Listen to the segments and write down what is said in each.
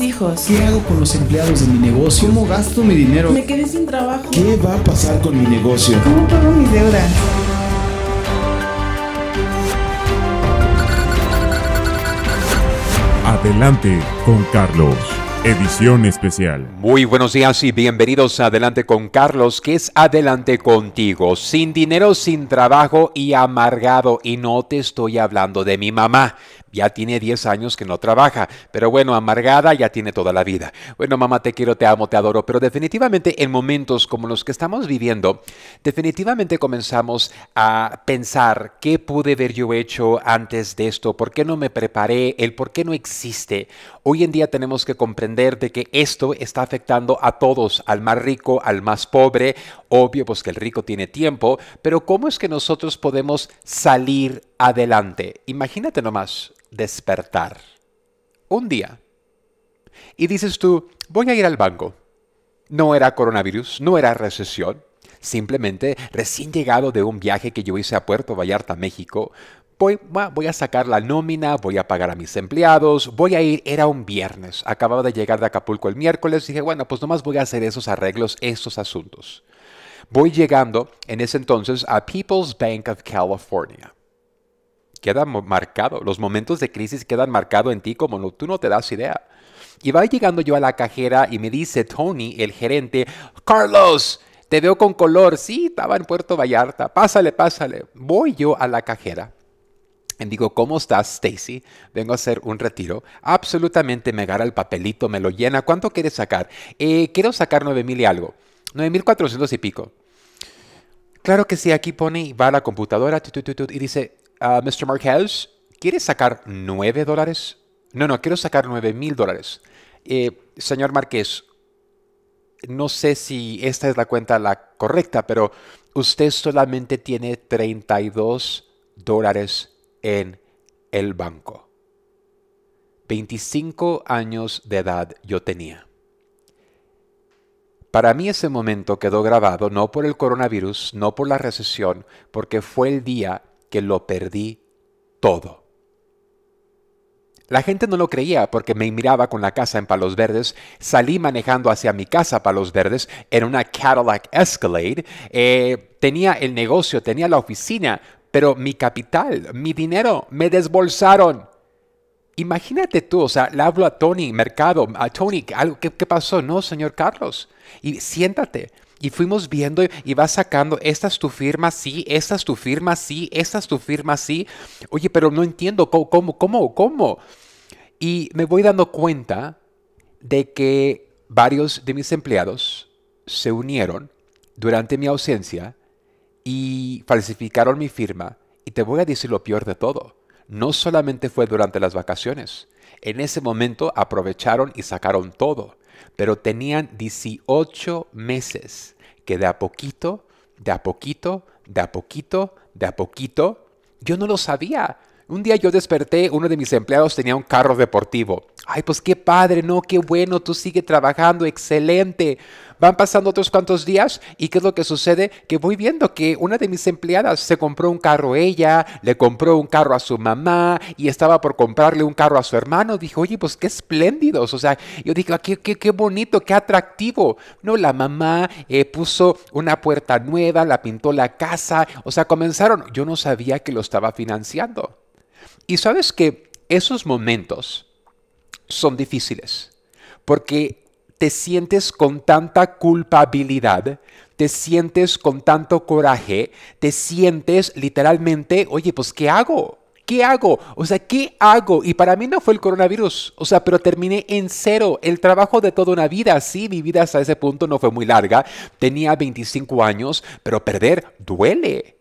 hijos? ¿Qué hago con los empleados de mi negocio? ¿Cómo gasto mi dinero? Me quedé sin trabajo. ¿Qué va a pasar con mi negocio? ¿Cómo pago mis deudas? Adelante con Carlos. Edición especial. Muy buenos días y bienvenidos a Adelante con Carlos, que es Adelante contigo. Sin dinero, sin trabajo y amargado. Y no te estoy hablando de mi mamá ya tiene 10 años que no trabaja, pero bueno, amargada ya tiene toda la vida. Bueno, mamá, te quiero, te amo, te adoro, pero definitivamente en momentos como los que estamos viviendo, definitivamente comenzamos a pensar qué pude haber yo hecho antes de esto, por qué no me preparé, el por qué no existe, Hoy en día tenemos que comprender de que esto está afectando a todos, al más rico, al más pobre, obvio pues que el rico tiene tiempo, pero ¿cómo es que nosotros podemos salir adelante? Imagínate nomás despertar un día y dices tú, voy a ir al banco. No era coronavirus, no era recesión, simplemente recién llegado de un viaje que yo hice a Puerto Vallarta, México, Voy, a sacar la nómina, voy a pagar a mis empleados, voy a ir, era un viernes, acababa de llegar de Acapulco el miércoles, dije, bueno, pues nomás voy a hacer esos arreglos, esos asuntos. Voy llegando en ese entonces a People's Bank of California. Queda marcado, los momentos de crisis quedan marcados en ti como no, tú no te das idea. Y va llegando yo a la cajera y me dice Tony, el gerente, Carlos, te veo con color, sí, estaba en Puerto Vallarta, pásale, pásale. Voy yo a la cajera Digo, ¿cómo estás, Stacy? Vengo a hacer un retiro. Absolutamente me agarra el papelito, me lo llena. ¿Cuánto quieres sacar? Eh, quiero sacar 9,000 y algo. 9,400 y pico. Claro que sí, aquí pone y va a la computadora y dice, ah, Mr. Marquez, ¿quieres sacar 9 dólares? No, no, quiero sacar 9,000 dólares. Eh, señor Marquez, no sé si esta es la cuenta la correcta, pero usted solamente tiene 32 dólares en el banco. 25 años de edad yo tenía. Para mí ese momento quedó grabado no por el coronavirus, no por la recesión, porque fue el día que lo perdí todo. La gente no lo creía porque me miraba con la casa en Palos Verdes, salí manejando hacia mi casa Palos Verdes en una Cadillac Escalade, eh, tenía el negocio, tenía la oficina, pero mi capital, mi dinero, me desbolsaron. Imagínate tú, o sea, le hablo a Tony, Mercado, a Tony, algo, ¿qué, pasó? No, señor Carlos, y siéntate. Y fuimos viendo y vas sacando, esta es tu firma, sí, esta es tu firma, sí, esta es tu firma, sí. Oye, pero no entiendo cómo, cómo, cómo, cómo. Y me voy dando cuenta de que varios de mis empleados se unieron durante mi ausencia y falsificaron mi firma. Y te voy a decir lo peor de todo. No solamente fue durante las vacaciones. En ese momento aprovecharon y sacaron todo. Pero tenían 18 meses que de a poquito, de a poquito, de a poquito, de a poquito, yo no lo sabía. Un día yo desperté, uno de mis empleados tenía un carro deportivo. Ay, pues qué padre, no, qué bueno, tú sigue trabajando, excelente. Van pasando otros cuantos días y qué es lo que sucede? Que voy viendo que una de mis empleadas se compró un carro ella, le compró un carro a su mamá y estaba por comprarle un carro a su hermano. Dijo, oye, pues qué espléndidos. O sea, yo dije, ah, qué, qué, bonito, qué atractivo. No, la mamá eh, puso una puerta nueva, la pintó la casa. O sea, comenzaron. Yo no sabía que lo estaba financiando. Y sabes que esos momentos son difíciles porque te sientes con tanta culpabilidad, te sientes con tanto coraje, te sientes literalmente, oye, pues ¿qué hago? ¿Qué hago? O sea, ¿qué hago? Y para mí no fue el coronavirus. O sea, pero terminé en cero. El trabajo de toda una vida. Sí, mi vida hasta ese punto no fue muy larga. Tenía 25 años, pero perder duele.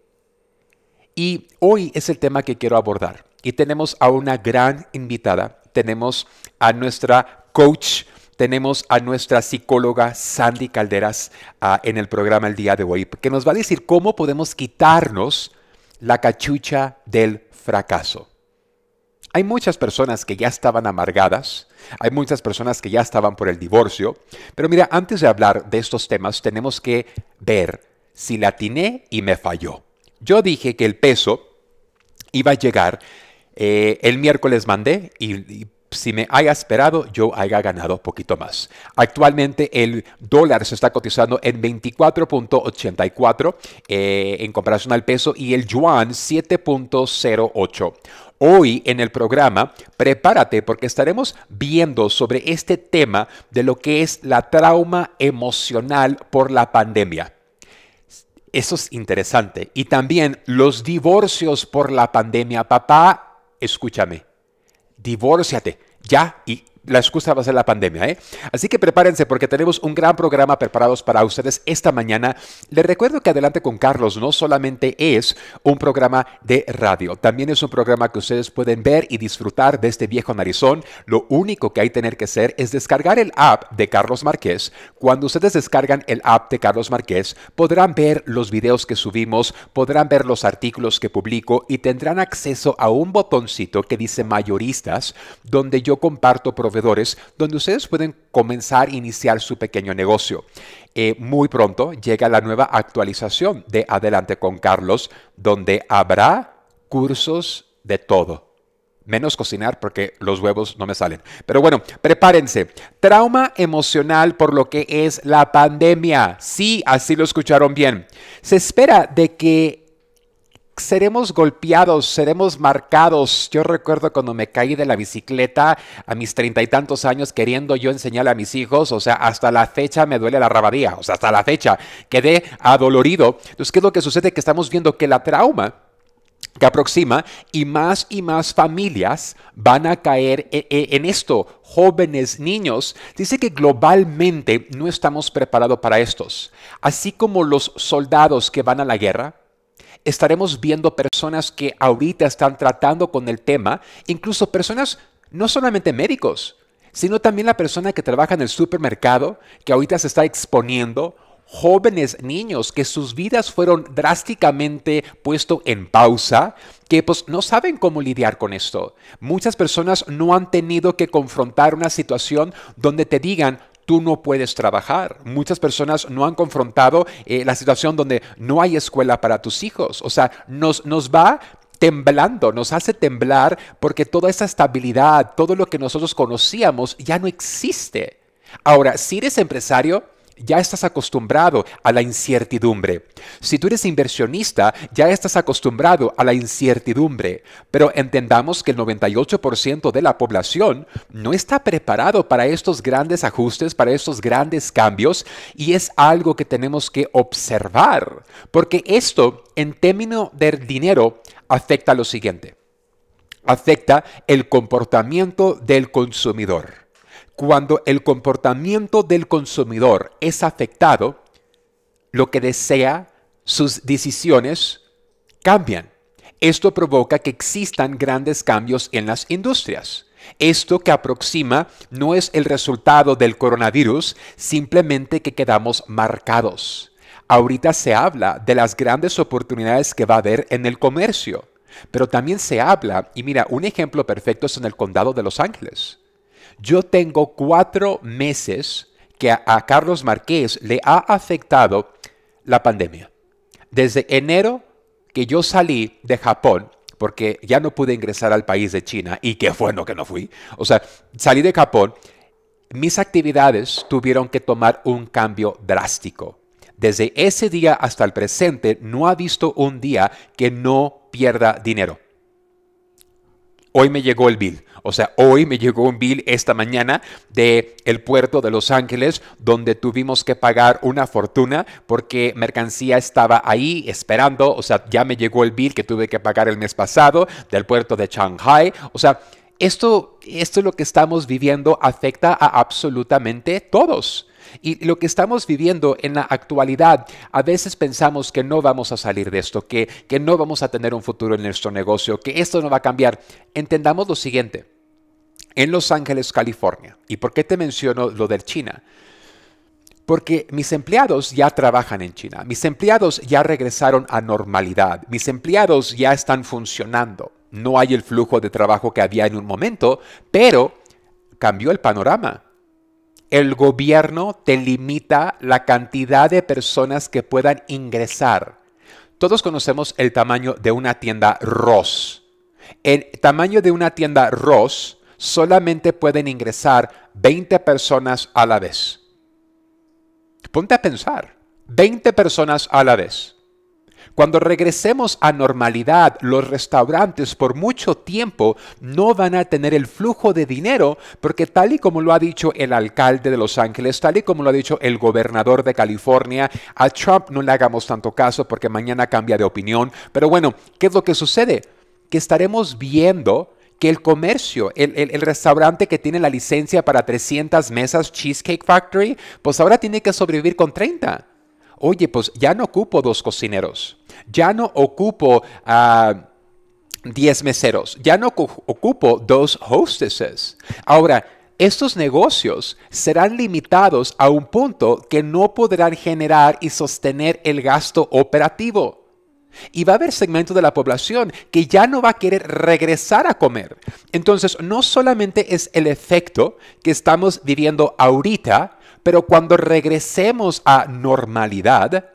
Y hoy es el tema que quiero abordar. Y tenemos a una gran invitada. Tenemos a nuestra coach tenemos a nuestra psicóloga Sandy Calderas ah, en el programa el día de hoy, que nos va a decir cómo podemos quitarnos la cachucha del fracaso. Hay muchas personas que ya estaban amargadas, hay muchas personas que ya estaban por el divorcio, pero mira, antes de hablar de estos temas tenemos que ver si la atiné y me falló. Yo dije que el peso iba a llegar. Eh, el miércoles mandé y, si me haya esperado, yo haya ganado poquito más. Actualmente el dólar se está cotizando en 24.84 eh, en comparación al peso y el yuan 7.08. Hoy en el programa, prepárate porque estaremos viendo sobre este tema de lo que es la trauma emocional por la pandemia. Eso es interesante. Y también los divorcios por la pandemia. Papá, escúchame, divórciate ya y la excusa va a ser la pandemia, ¿eh? Así que prepárense porque tenemos un gran programa preparados para ustedes esta mañana. Les recuerdo que Adelante con Carlos no solamente es un programa de radio, también es un programa que ustedes pueden ver y disfrutar de este viejo narizón. Lo único que hay que tener que hacer es descargar el app de Carlos Márquez. Cuando ustedes descargan el app de Carlos Márquez, podrán ver los videos que subimos, podrán ver los artículos que publico y tendrán acceso a un botoncito que dice mayoristas, donde yo comparto donde ustedes pueden comenzar a iniciar su pequeño negocio. Eh, muy pronto llega la nueva actualización de Adelante con Carlos, donde habrá cursos de todo menos cocinar porque los huevos no me salen. Pero bueno, prepárense. Trauma emocional por lo que es la pandemia. Sí, así lo escucharon bien. Se espera de que seremos golpeados, seremos marcados. Yo recuerdo cuando me caí de la bicicleta a mis treinta y tantos años queriendo yo enseñar a mis hijos, o sea, hasta la fecha me duele la rabadía, o sea, hasta la fecha quedé adolorido. Entonces, ¿qué es lo que sucede? Que estamos viendo que la trauma que aproxima y más y más familias van a caer e, e, en esto, jóvenes, niños. Dice que globalmente no estamos preparados para estos. Así como los soldados que van a la guerra, estaremos viendo personas que ahorita están tratando con el tema, incluso personas no solamente médicos, sino también la persona que trabaja en el supermercado, que ahorita se está exponiendo, jóvenes niños que sus vidas fueron drásticamente puesto en pausa, que pues no saben cómo lidiar con esto. Muchas personas no han tenido que confrontar una situación donde te digan, tú no puedes trabajar. Muchas personas no han confrontado eh, la situación donde no hay escuela para tus hijos. O sea, nos, nos va temblando, nos hace temblar porque toda esa estabilidad, todo lo que nosotros conocíamos ya no existe. Ahora, si eres empresario, ya estás acostumbrado a la incertidumbre. Si tú eres inversionista, ya estás acostumbrado a la incertidumbre. Pero entendamos que el 98% de la población no está preparado para estos grandes ajustes, para estos grandes cambios, y es algo que tenemos que observar. Porque esto, en términos del dinero, afecta lo siguiente. Afecta el comportamiento del consumidor cuando el comportamiento del consumidor es afectado, lo que desea, sus decisiones cambian. Esto provoca que existan grandes cambios en las industrias. Esto que aproxima no es el resultado del coronavirus, simplemente que quedamos marcados. Ahorita se habla de las grandes oportunidades que va a haber en el comercio, pero también se habla, y mira, un ejemplo perfecto es en el condado de Los Ángeles. Yo tengo cuatro meses que a, Carlos Marqués le ha afectado la pandemia. Desde enero que yo salí de Japón, porque ya no pude ingresar al país de China, y qué bueno que no fui. O sea, salí de Japón, mis actividades tuvieron que tomar un cambio drástico. Desde ese día hasta el presente no ha visto un día que no pierda dinero. Hoy me llegó el bill. O sea, hoy me llegó un bill esta mañana de el puerto de Los Ángeles donde tuvimos que pagar una fortuna porque mercancía estaba ahí esperando, o sea, ya me llegó el bill que tuve que pagar el mes pasado del puerto de Shanghai, o sea, esto esto es lo que estamos viviendo afecta a absolutamente todos. Y lo que estamos viviendo en la actualidad, a veces pensamos que no vamos a salir de esto, que, no vamos a tener un futuro en nuestro negocio, que esto no va a cambiar. Entendamos lo siguiente, en Los Ángeles, California, ¿y por qué te menciono lo del China? Porque mis empleados ya trabajan en China, mis empleados ya regresaron a normalidad, mis empleados ya están funcionando. No hay el flujo de trabajo que había en un momento, pero cambió el panorama el gobierno te limita la cantidad de personas que puedan ingresar. Todos conocemos el tamaño de una tienda Ross. El tamaño de una tienda Ross solamente pueden ingresar 20 personas a la vez. Ponte a pensar, 20 personas a la vez. Cuando regresemos a normalidad, los restaurantes por mucho tiempo no van a tener el flujo de dinero porque tal y como lo ha dicho el alcalde de Los Ángeles, tal y como lo ha dicho el gobernador de California, a Trump no le hagamos tanto caso porque mañana cambia de opinión. Pero bueno, ¿qué es lo que sucede? Que estaremos viendo que el comercio, el, restaurante que tiene la licencia para 300 mesas Cheesecake Factory, pues ahora tiene que sobrevivir con 30. Oye, pues ya no ocupo dos cocineros ya no ocupo a... Ah, 10 meseros, ya no ocupo dos hostesses. Ahora, estos negocios serán limitados a un punto que no podrán generar y sostener el gasto operativo. Y va a haber segmento de la población que ya no va a querer regresar a comer. Entonces, no solamente es el efecto que estamos viviendo ahorita, pero cuando regresemos a normalidad,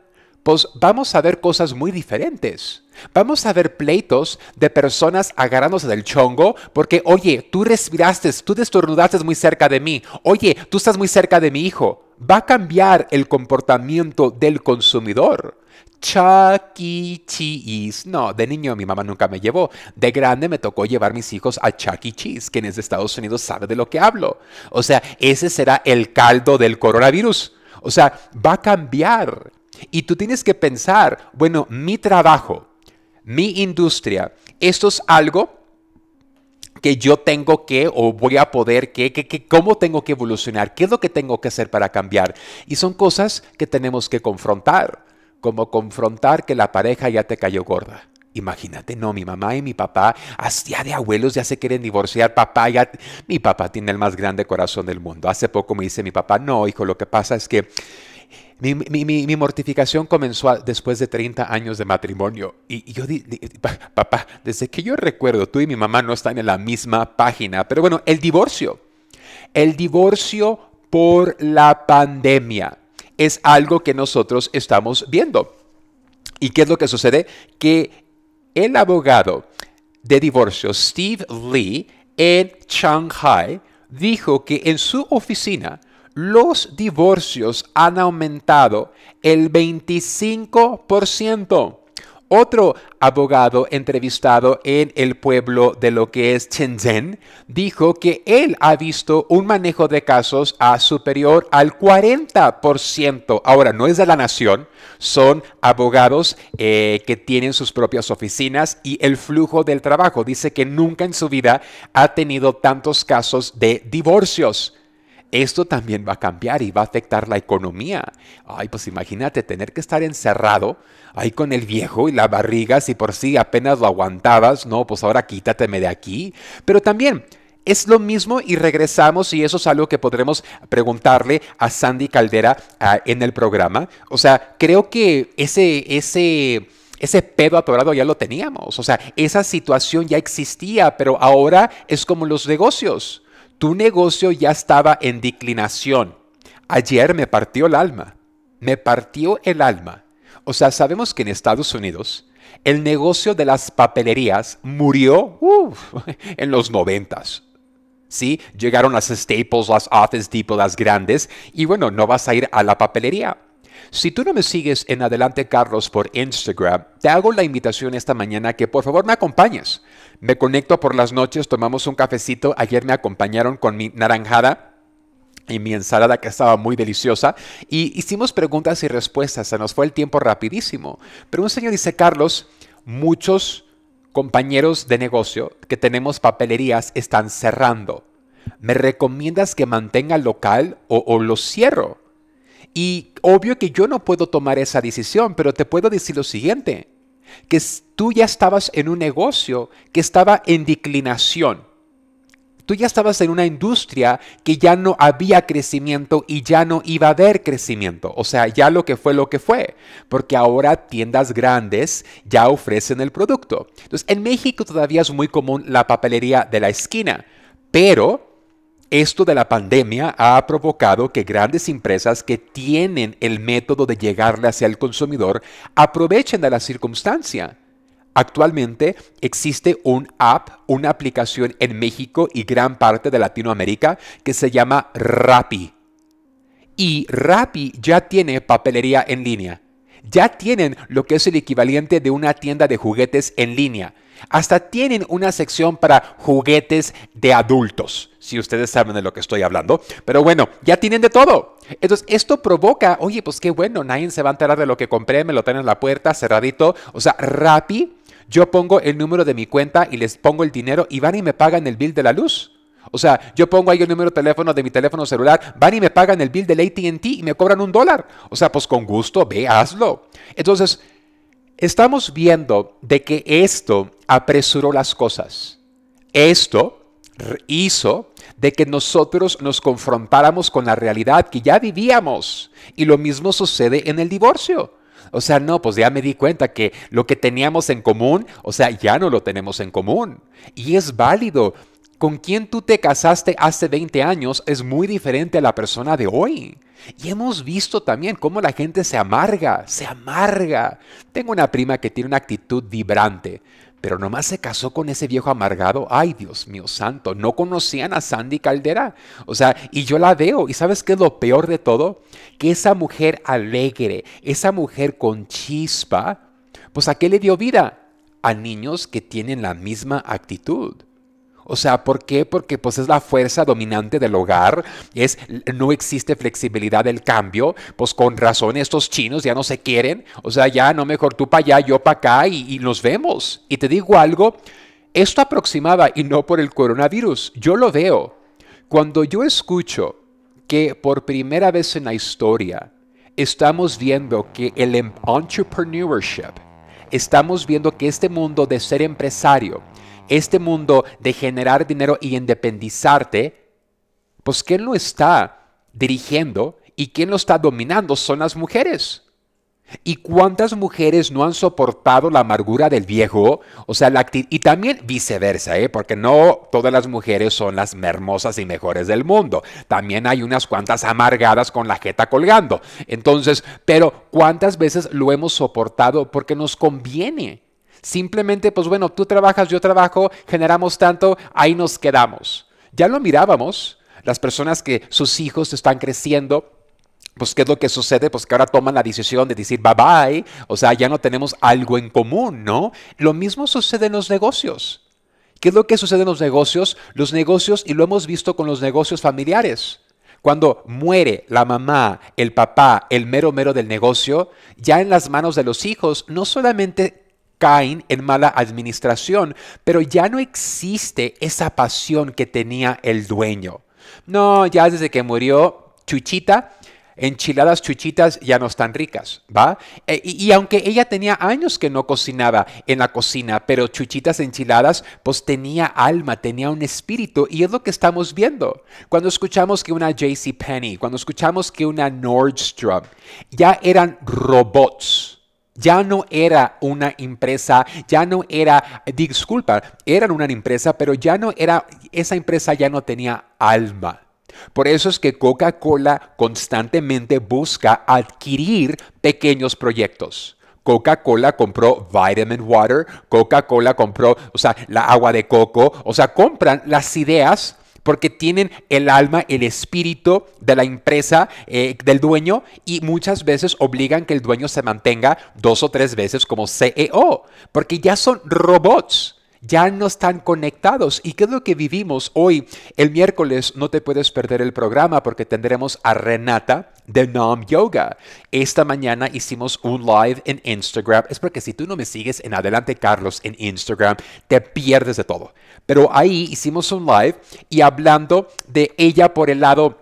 pues, vamos a ver cosas muy diferentes. Vamos a ver pleitos de personas agarrándose del chongo porque, oye, tú respiraste, tú destornudaste muy cerca de mí, oye, tú estás muy cerca de mi hijo. Va a cambiar el comportamiento del consumidor. Chucky e Cheese. No, de niño mi mamá nunca me llevó. De grande me tocó llevar mis hijos a Chucky e Cheese. Quien es de Estados Unidos sabe de lo que hablo. O sea, ese será el caldo del coronavirus. O sea, va a cambiar y tú tienes que pensar, bueno, mi trabajo, mi industria, esto es algo que yo tengo que o voy a poder que, que, cómo tengo que evolucionar, qué es lo que tengo que hacer para cambiar. Y son cosas que tenemos que confrontar, como confrontar que la pareja ya te cayó gorda. Imagínate, no, mi mamá y mi papá, ya de abuelos ya se quieren divorciar, papá ya, mi papá tiene el más grande corazón del mundo. Hace poco me dice mi papá, no, hijo, lo que pasa es que mi, mortificación comenzó después de 30 años de matrimonio. Y, yo di, papá, desde que yo recuerdo, tú y mi mamá no están en la misma página. Pero bueno, el divorcio. El divorcio por la pandemia es algo que nosotros estamos viendo. ¿Y qué es lo que sucede? Que el abogado de divorcio, Steve Lee, en Shanghai, dijo que en su oficina los divorcios han aumentado el 25%. Otro abogado entrevistado en el pueblo de lo que es Shenzhen dijo que él ha visto un manejo de casos a superior al 40%. Ahora, no es de la nación, son abogados eh, que tienen sus propias oficinas y el flujo del trabajo. Dice que nunca en su vida ha tenido tantos casos de divorcios esto también va a cambiar y va a afectar la economía. Ay, pues imagínate tener que estar encerrado ahí con el viejo y la barriga, si por sí apenas lo aguantabas, no, pues ahora quítateme de aquí. Pero también es lo mismo y regresamos y eso es algo que podremos preguntarle a Sandy Caldera ah, en el programa. O sea, creo que ese, ese, ese pedo atorado ya lo teníamos. O sea, esa situación ya existía, pero ahora es como los negocios tu negocio ya estaba en declinación. Ayer me partió el alma. Me partió el alma. O sea, sabemos que en Estados Unidos el negocio de las papelerías murió en los noventas. ¿Sí? Llegaron las Staples, las Office Depot, las grandes, y bueno, no vas a ir a la papelería. Si tú no me sigues en adelante, Carlos, por Instagram, te hago la invitación esta mañana que por favor me acompañes me conecto por las noches, tomamos un cafecito, ayer me acompañaron con mi naranjada y mi ensalada que estaba muy deliciosa y hicimos preguntas y respuestas, se nos fue el tiempo rapidísimo. Pero un señor dice, Carlos, muchos compañeros de negocio que tenemos papelerías están cerrando. ¿Me recomiendas que mantenga el local o, o lo cierro? Y obvio que yo no puedo tomar esa decisión, pero te puedo decir lo siguiente que tú ya estabas en un negocio que estaba en declinación. Tú ya estabas en una industria que ya no había crecimiento y ya no iba a haber crecimiento. O sea, ya lo que fue lo que fue. Porque ahora tiendas grandes ya ofrecen el producto. Entonces, en México todavía es muy común la papelería de la esquina. Pero esto de la pandemia ha provocado que grandes empresas que tienen el método de llegarle hacia el consumidor aprovechen de la circunstancia. Actualmente existe un app, una aplicación en México y gran parte de Latinoamérica que se llama Rappi. Y Rappi ya tiene papelería en línea. Ya tienen lo que es el equivalente de una tienda de juguetes en línea hasta tienen una sección para juguetes de adultos, si ustedes saben de lo que estoy hablando. Pero bueno, ya tienen de todo. Entonces, esto provoca, oye, pues qué bueno, nadie se va a enterar de lo que compré, me lo traen en la puerta, cerradito. O sea, Rappi, yo pongo el número de mi cuenta y les pongo el dinero y van y me pagan el bill de la luz. O sea, yo pongo ahí el número de teléfono de mi teléfono celular, van y me pagan el bill de del ATT y me cobran un dólar. O sea, pues con gusto, ve, hazlo. Entonces, Estamos viendo de que esto apresuró las cosas. Esto hizo de que nosotros nos confrontáramos con la realidad que ya vivíamos. Y lo mismo sucede en el divorcio. O sea, no, pues ya me di cuenta que lo que teníamos en común, o sea, ya no lo tenemos en común. Y es válido. Con quien tú te casaste hace 20 años es muy diferente a la persona de hoy. Y hemos visto también cómo la gente se amarga, se amarga. Tengo una prima que tiene una actitud vibrante, pero nomás se casó con ese viejo amargado. Ay, Dios mío santo, no conocían a Sandy Caldera. O sea, y yo la veo, y ¿sabes qué es lo peor de todo? Que esa mujer alegre, esa mujer con chispa, pues ¿a qué le dio vida? A niños que tienen la misma actitud. O sea, ¿por qué? Porque pues es la fuerza dominante del hogar, es, no existe flexibilidad del cambio, pues con razón estos chinos ya no se quieren, o sea, ya no mejor tú para allá, yo para acá y, y nos vemos. Y te digo algo, esto aproximaba y no por el coronavirus, yo lo veo. Cuando yo escucho que por primera vez en la historia estamos viendo que el entrepreneurship, estamos viendo que este mundo de ser empresario, este mundo de generar dinero y independizarte, pues ¿quién lo está dirigiendo y quién lo está dominando? Son las mujeres. ¿Y cuántas mujeres no han soportado la amargura del viejo? O sea, la y también viceversa, ¿eh? porque no todas las mujeres son las hermosas y mejores del mundo. También hay unas cuantas amargadas con la jeta colgando. Entonces, pero ¿cuántas veces lo hemos soportado porque nos conviene? Simplemente, pues bueno, tú trabajas, yo trabajo, generamos tanto, ahí nos quedamos. Ya lo mirábamos, las personas que sus hijos están creciendo, pues qué es lo que sucede, pues que ahora toman la decisión de decir bye bye, o sea, ya no tenemos algo en común, ¿no? Lo mismo sucede en los negocios. ¿Qué es lo que sucede en los negocios? Los negocios, y lo hemos visto con los negocios familiares. Cuando muere la mamá, el papá, el mero mero del negocio, ya en las manos de los hijos, no solamente caen en mala administración, pero ya no existe esa pasión que tenía el dueño. No, ya desde que murió Chuchita, enchiladas chuchitas ya no están ricas, ¿va? E, y, aunque ella tenía años que no cocinaba en la cocina, pero chuchitas enchiladas, pues tenía alma, tenía un espíritu, y es lo que estamos viendo. Cuando escuchamos que una JC Penney, cuando escuchamos que una Nordstrom, ya eran robots ya no era una empresa, ya no era, disculpa, eran una empresa, pero ya no era, esa empresa ya no tenía alma. Por eso es que Coca-Cola constantemente busca adquirir pequeños proyectos. Coca-Cola compró Vitamin Water, Coca-Cola compró, o sea, la agua de coco, o sea, compran las ideas porque tienen el alma, el espíritu de la empresa, eh, del dueño, y muchas veces obligan que el dueño se mantenga dos o tres veces como CEO, porque ya son robots ya no están conectados. ¿Y qué es lo que vivimos hoy? El miércoles no te puedes perder el programa porque tendremos a Renata de NOM Yoga. Esta mañana hicimos un live en Instagram. Es porque si tú no me sigues en adelante, Carlos, en Instagram, te pierdes de todo. Pero ahí hicimos un live y hablando de ella por el lado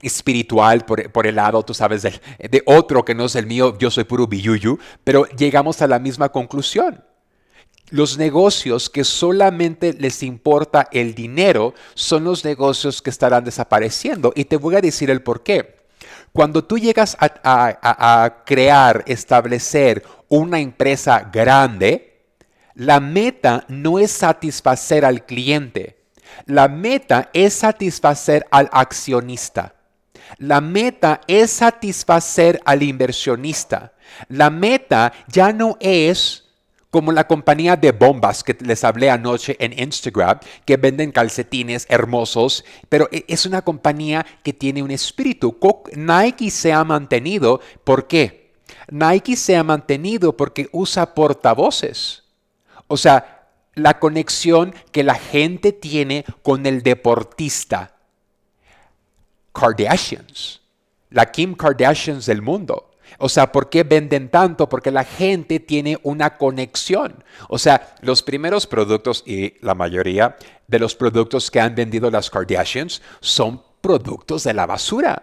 espiritual, por, el lado, tú sabes, de, otro que no es el mío, yo soy puro biyuyu, pero llegamos a la misma conclusión. Los negocios que solamente les importa el dinero son los negocios que estarán desapareciendo. Y te voy a decir el por qué. Cuando tú llegas a, a crear, establecer una empresa grande, la meta no es satisfacer al cliente. La meta es satisfacer al accionista. La meta es satisfacer al inversionista. La meta ya no es como la compañía de bombas que les hablé anoche en Instagram, que venden calcetines hermosos, pero e-, es una compañía que tiene un espíritu. Nike se ha mantenido, ¿por qué? Nike se ha mantenido porque usa portavoces. O sea, la conexión que la gente tiene con el deportista. Kardashians, la Kim Kardashians del mundo. O sea, ¿por qué venden tanto? Porque la gente tiene una conexión. O sea, los primeros productos y la mayoría de los productos que han vendido las Kardashians son productos de la basura.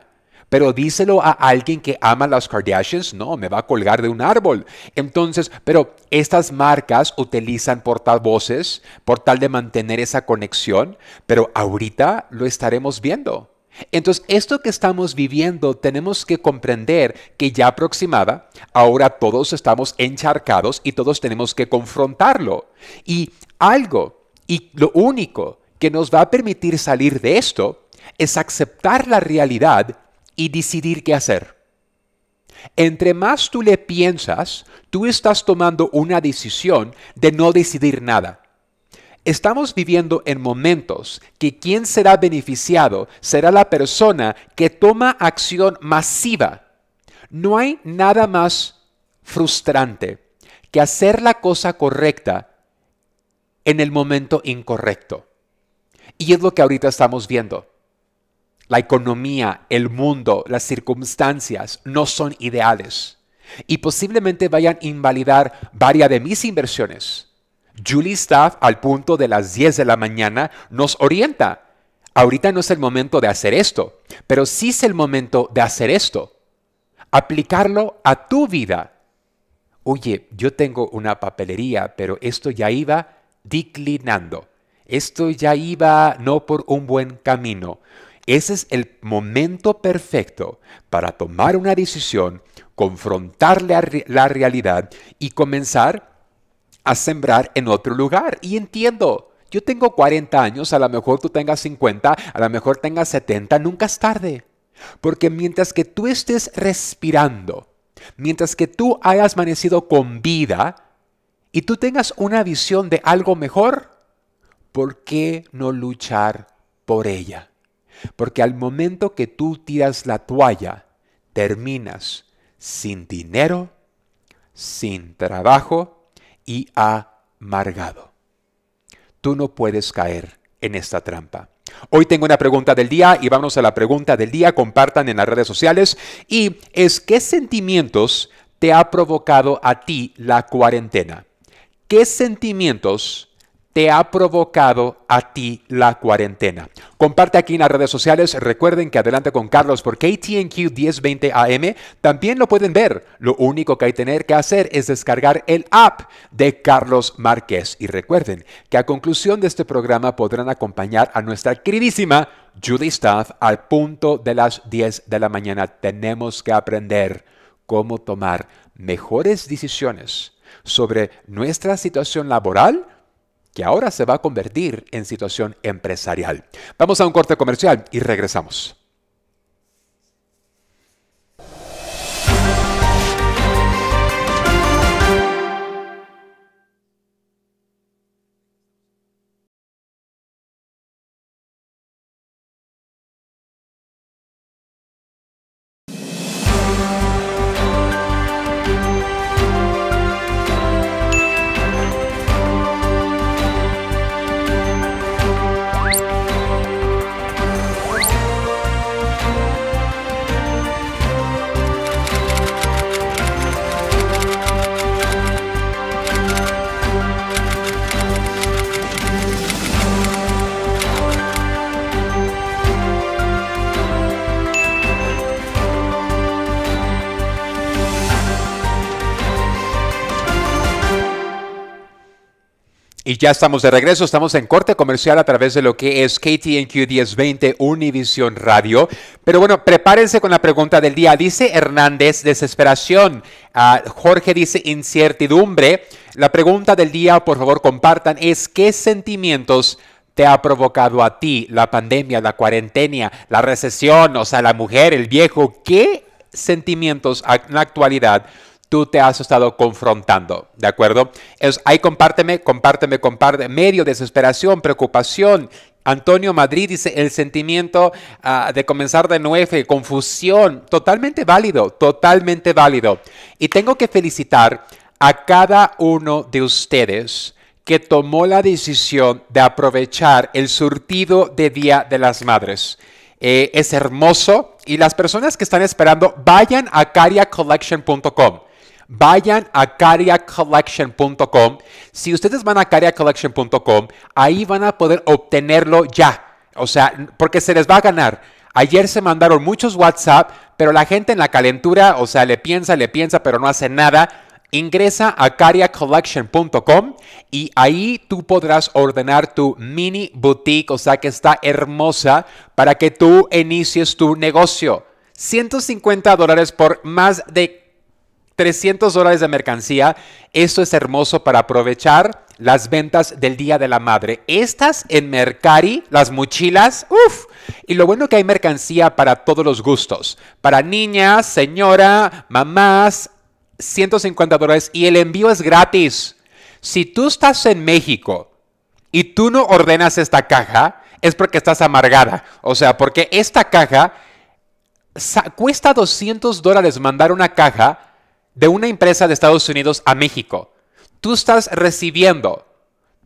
Pero díselo a alguien que ama las Kardashians, no, me va a colgar de un árbol. Entonces, pero estas marcas utilizan portavoces por tal de mantener esa conexión, pero ahorita lo estaremos viendo. Entonces, esto que estamos viviendo tenemos que comprender que ya aproximada, ahora todos estamos encharcados y todos tenemos que confrontarlo. Y algo, y lo único que nos va a permitir salir de esto, es aceptar la realidad decidir qué hacer. Entre más tú le piensas, tú estás tomando una decisión de no decidir nada. Estamos viviendo en momentos que quien será beneficiado será la persona que toma acción masiva. No hay nada más frustrante que hacer la cosa correcta en el momento incorrecto. Y es lo que ahorita estamos viendo la economía, el mundo, las circunstancias no son ideales y posiblemente vayan a invalidar varias de mis inversiones. Julie Staff, al punto de las 10 de la mañana, nos orienta. Ahorita no es el momento de hacer esto, pero sí es el momento de hacer esto. Aplicarlo a tu vida. Oye, yo tengo una papelería, pero esto ya iba declinando. Esto ya iba no por un buen camino ese es el momento perfecto para tomar una decisión, confrontarle la, la realidad y comenzar a sembrar en otro lugar. Y entiendo, yo tengo 40 años, a lo mejor tú tengas 50, a lo mejor tengas 70, nunca es tarde. Porque mientras que tú estés respirando, mientras que tú hayas amanecido con vida y tú tengas una visión de algo mejor, ¿por qué no luchar por ella? Porque al momento que tú tiras la toalla, terminas sin dinero, sin trabajo y amargado. Tú no puedes caer en esta trampa. Hoy tengo una pregunta del día y vamos a la pregunta del día, compartan en las redes sociales y es ¿qué sentimientos te ha provocado a ti la cuarentena? ¿Qué sentimientos ha provocado a ti la cuarentena. Comparte aquí en las redes sociales. Recuerden que Adelante con Carlos por KTNQ 1020 AM también lo pueden ver. Lo único que hay que tener que hacer es descargar el app de Carlos Márquez. Y recuerden que a conclusión de este programa podrán acompañar a nuestra queridísima Judy Staff al punto de las 10 de la mañana. Tenemos que aprender cómo tomar mejores decisiones sobre nuestra situación laboral que ahora se va a convertir en situación empresarial. Vamos a un corte comercial y regresamos. ya estamos de regreso, estamos en corte comercial a través de lo que es KTNQ 1020 Univision Radio. Pero bueno, prepárense con la pregunta del día. Dice Hernández, desesperación. Ah, Jorge dice incertidumbre. La pregunta del día, por favor, compartan, es ¿qué sentimientos te ha provocado a ti la pandemia, la cuarentena, la recesión, o sea, la mujer, el viejo? ¿Qué sentimientos en la actualidad? tú te has estado confrontando, ¿de acuerdo? Es, ahí compárteme, compárteme, compárteme, medio, desesperación, preocupación. Antonio Madrid dice el sentimiento ah, de comenzar de nuevo, confusión, totalmente válido, totalmente válido. Y tengo que felicitar a cada uno de ustedes que tomó la decisión de aprovechar el surtido de Día de las Madres. Eh, es hermoso y las personas que están esperando vayan a cariacollection.com vayan a cariacollection.com. Si ustedes van a cariacollection.com, ahí van a poder obtenerlo ya. O sea, porque se les va a ganar. Ayer se mandaron muchos WhatsApp, pero la gente en la calentura, o sea, le piensa, le piensa, pero no hace nada. Ingresa a cariacollection.com y ahí tú podrás ordenar tu mini boutique, o sea que está hermosa, para que tú inicies tu negocio. 150 dólares por más de 300 dólares de mercancía. Eso es hermoso para aprovechar las ventas del Día de la Madre. Estas en Mercari, las mochilas, uff. Y lo bueno que hay mercancía para todos los gustos. Para niñas, señora, mamás, 150 dólares y el envío es gratis. Si tú estás en México y tú no ordenas esta caja, es porque estás amargada. O sea, porque esta caja cuesta 200 dólares mandar una caja de una empresa de Estados Unidos a México, tú estás recibiendo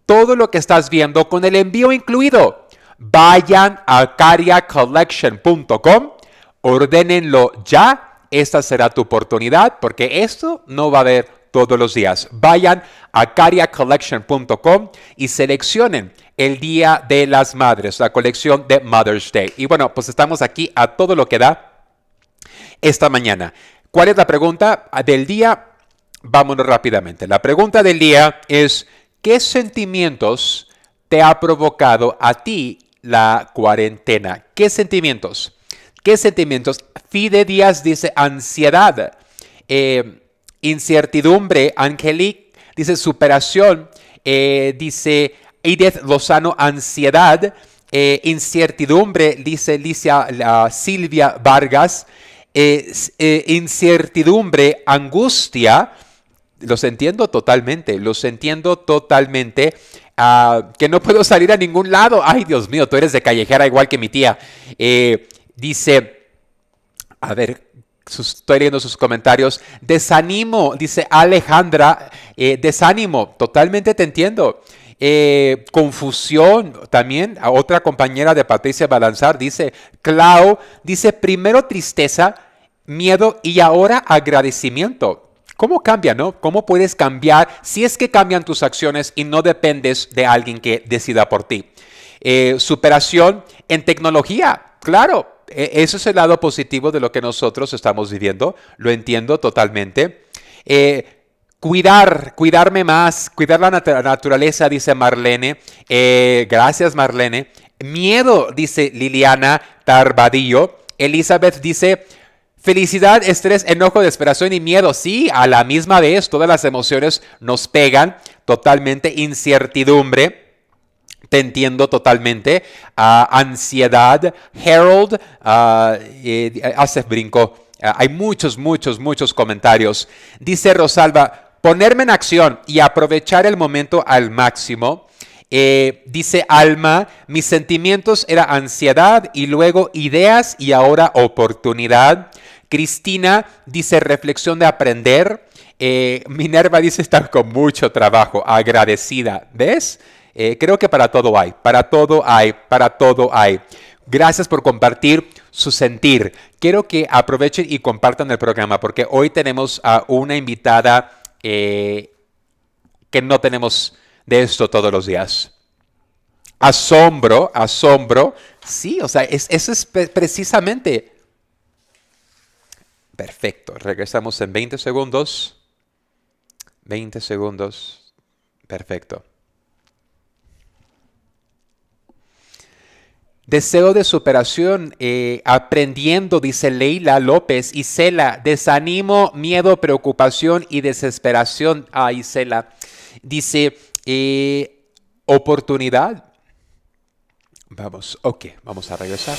todo lo que estás viendo con el envío incluido. Vayan a cariacollection.com, Ordenenlo ya. Esta será tu oportunidad porque esto no va a haber todos los días. Vayan a cariacollection.com y seleccionen el Día de las Madres, la colección de Mother's Day. Y bueno, pues estamos aquí a todo lo que da esta mañana. ¿Cuál es la pregunta del día? Vámonos rápidamente. La pregunta del día es, ¿qué sentimientos te ha provocado a ti la cuarentena? ¿Qué sentimientos? ¿Qué sentimientos? Fide Díaz dice ansiedad, eh, incertidumbre, Angelique dice superación, eh, dice Edith Lozano, ansiedad, eh, incertidumbre, dice Licia, la Silvia Vargas, eh, incertidumbre, angustia, los entiendo totalmente, los entiendo totalmente. Ah, que no puedo salir a ningún lado. Ay, Dios mío, tú eres de callejera igual que mi tía. Eh, dice, a ver, estoy leyendo sus comentarios. Desánimo, dice Alejandra, eh, desánimo, totalmente te entiendo. Eh, confusión, también otra compañera de Patricia Balanzar dice, Clau, dice primero tristeza, miedo y ahora agradecimiento. ¿Cómo cambia, no? ¿Cómo puedes cambiar si es que cambian tus acciones y no dependes de alguien que decida por ti? Eh, superación en tecnología, claro. E-, eso es el lado positivo de lo que nosotros estamos viviendo. Lo entiendo totalmente. Eh, Cuidar, cuidarme más, cuidar la naturaleza, dice Marlene. Eh, gracias, Marlene. Miedo, dice Liliana Tarbadillo. Elizabeth dice, Felicidad, estrés, enojo, desesperación y miedo. Sí, a la misma vez, todas las emociones nos pegan totalmente. Incertidumbre, te entiendo totalmente. Ah, ansiedad, Harold, hace ah, eh, brinco. Ah, hay muchos, muchos, muchos comentarios. Dice Rosalba, ponerme en acción y aprovechar el momento al máximo. Eh, dice Alma, mis sentimientos era ansiedad y luego ideas y ahora oportunidad. Cristina dice reflexión de aprender. Eh, Minerva dice estar con mucho trabajo, agradecida. ¿Ves? Eh, creo que para todo hay, para todo hay, para todo hay. Gracias por compartir su sentir. Quiero que aprovechen y compartan el programa porque hoy tenemos a una invitada eh, que no tenemos de esto todos los días. Asombro, asombro. Sí, o sea, es, eso es precisamente... Perfecto, regresamos en 20 segundos. 20 segundos. Perfecto. deseo de superación, eh, aprendiendo, dice Leila López, Isela, desanimo, miedo, preocupación y desesperación. Ah, Isela, dice, eh, oportunidad. Vamos, ok, vamos a regresar.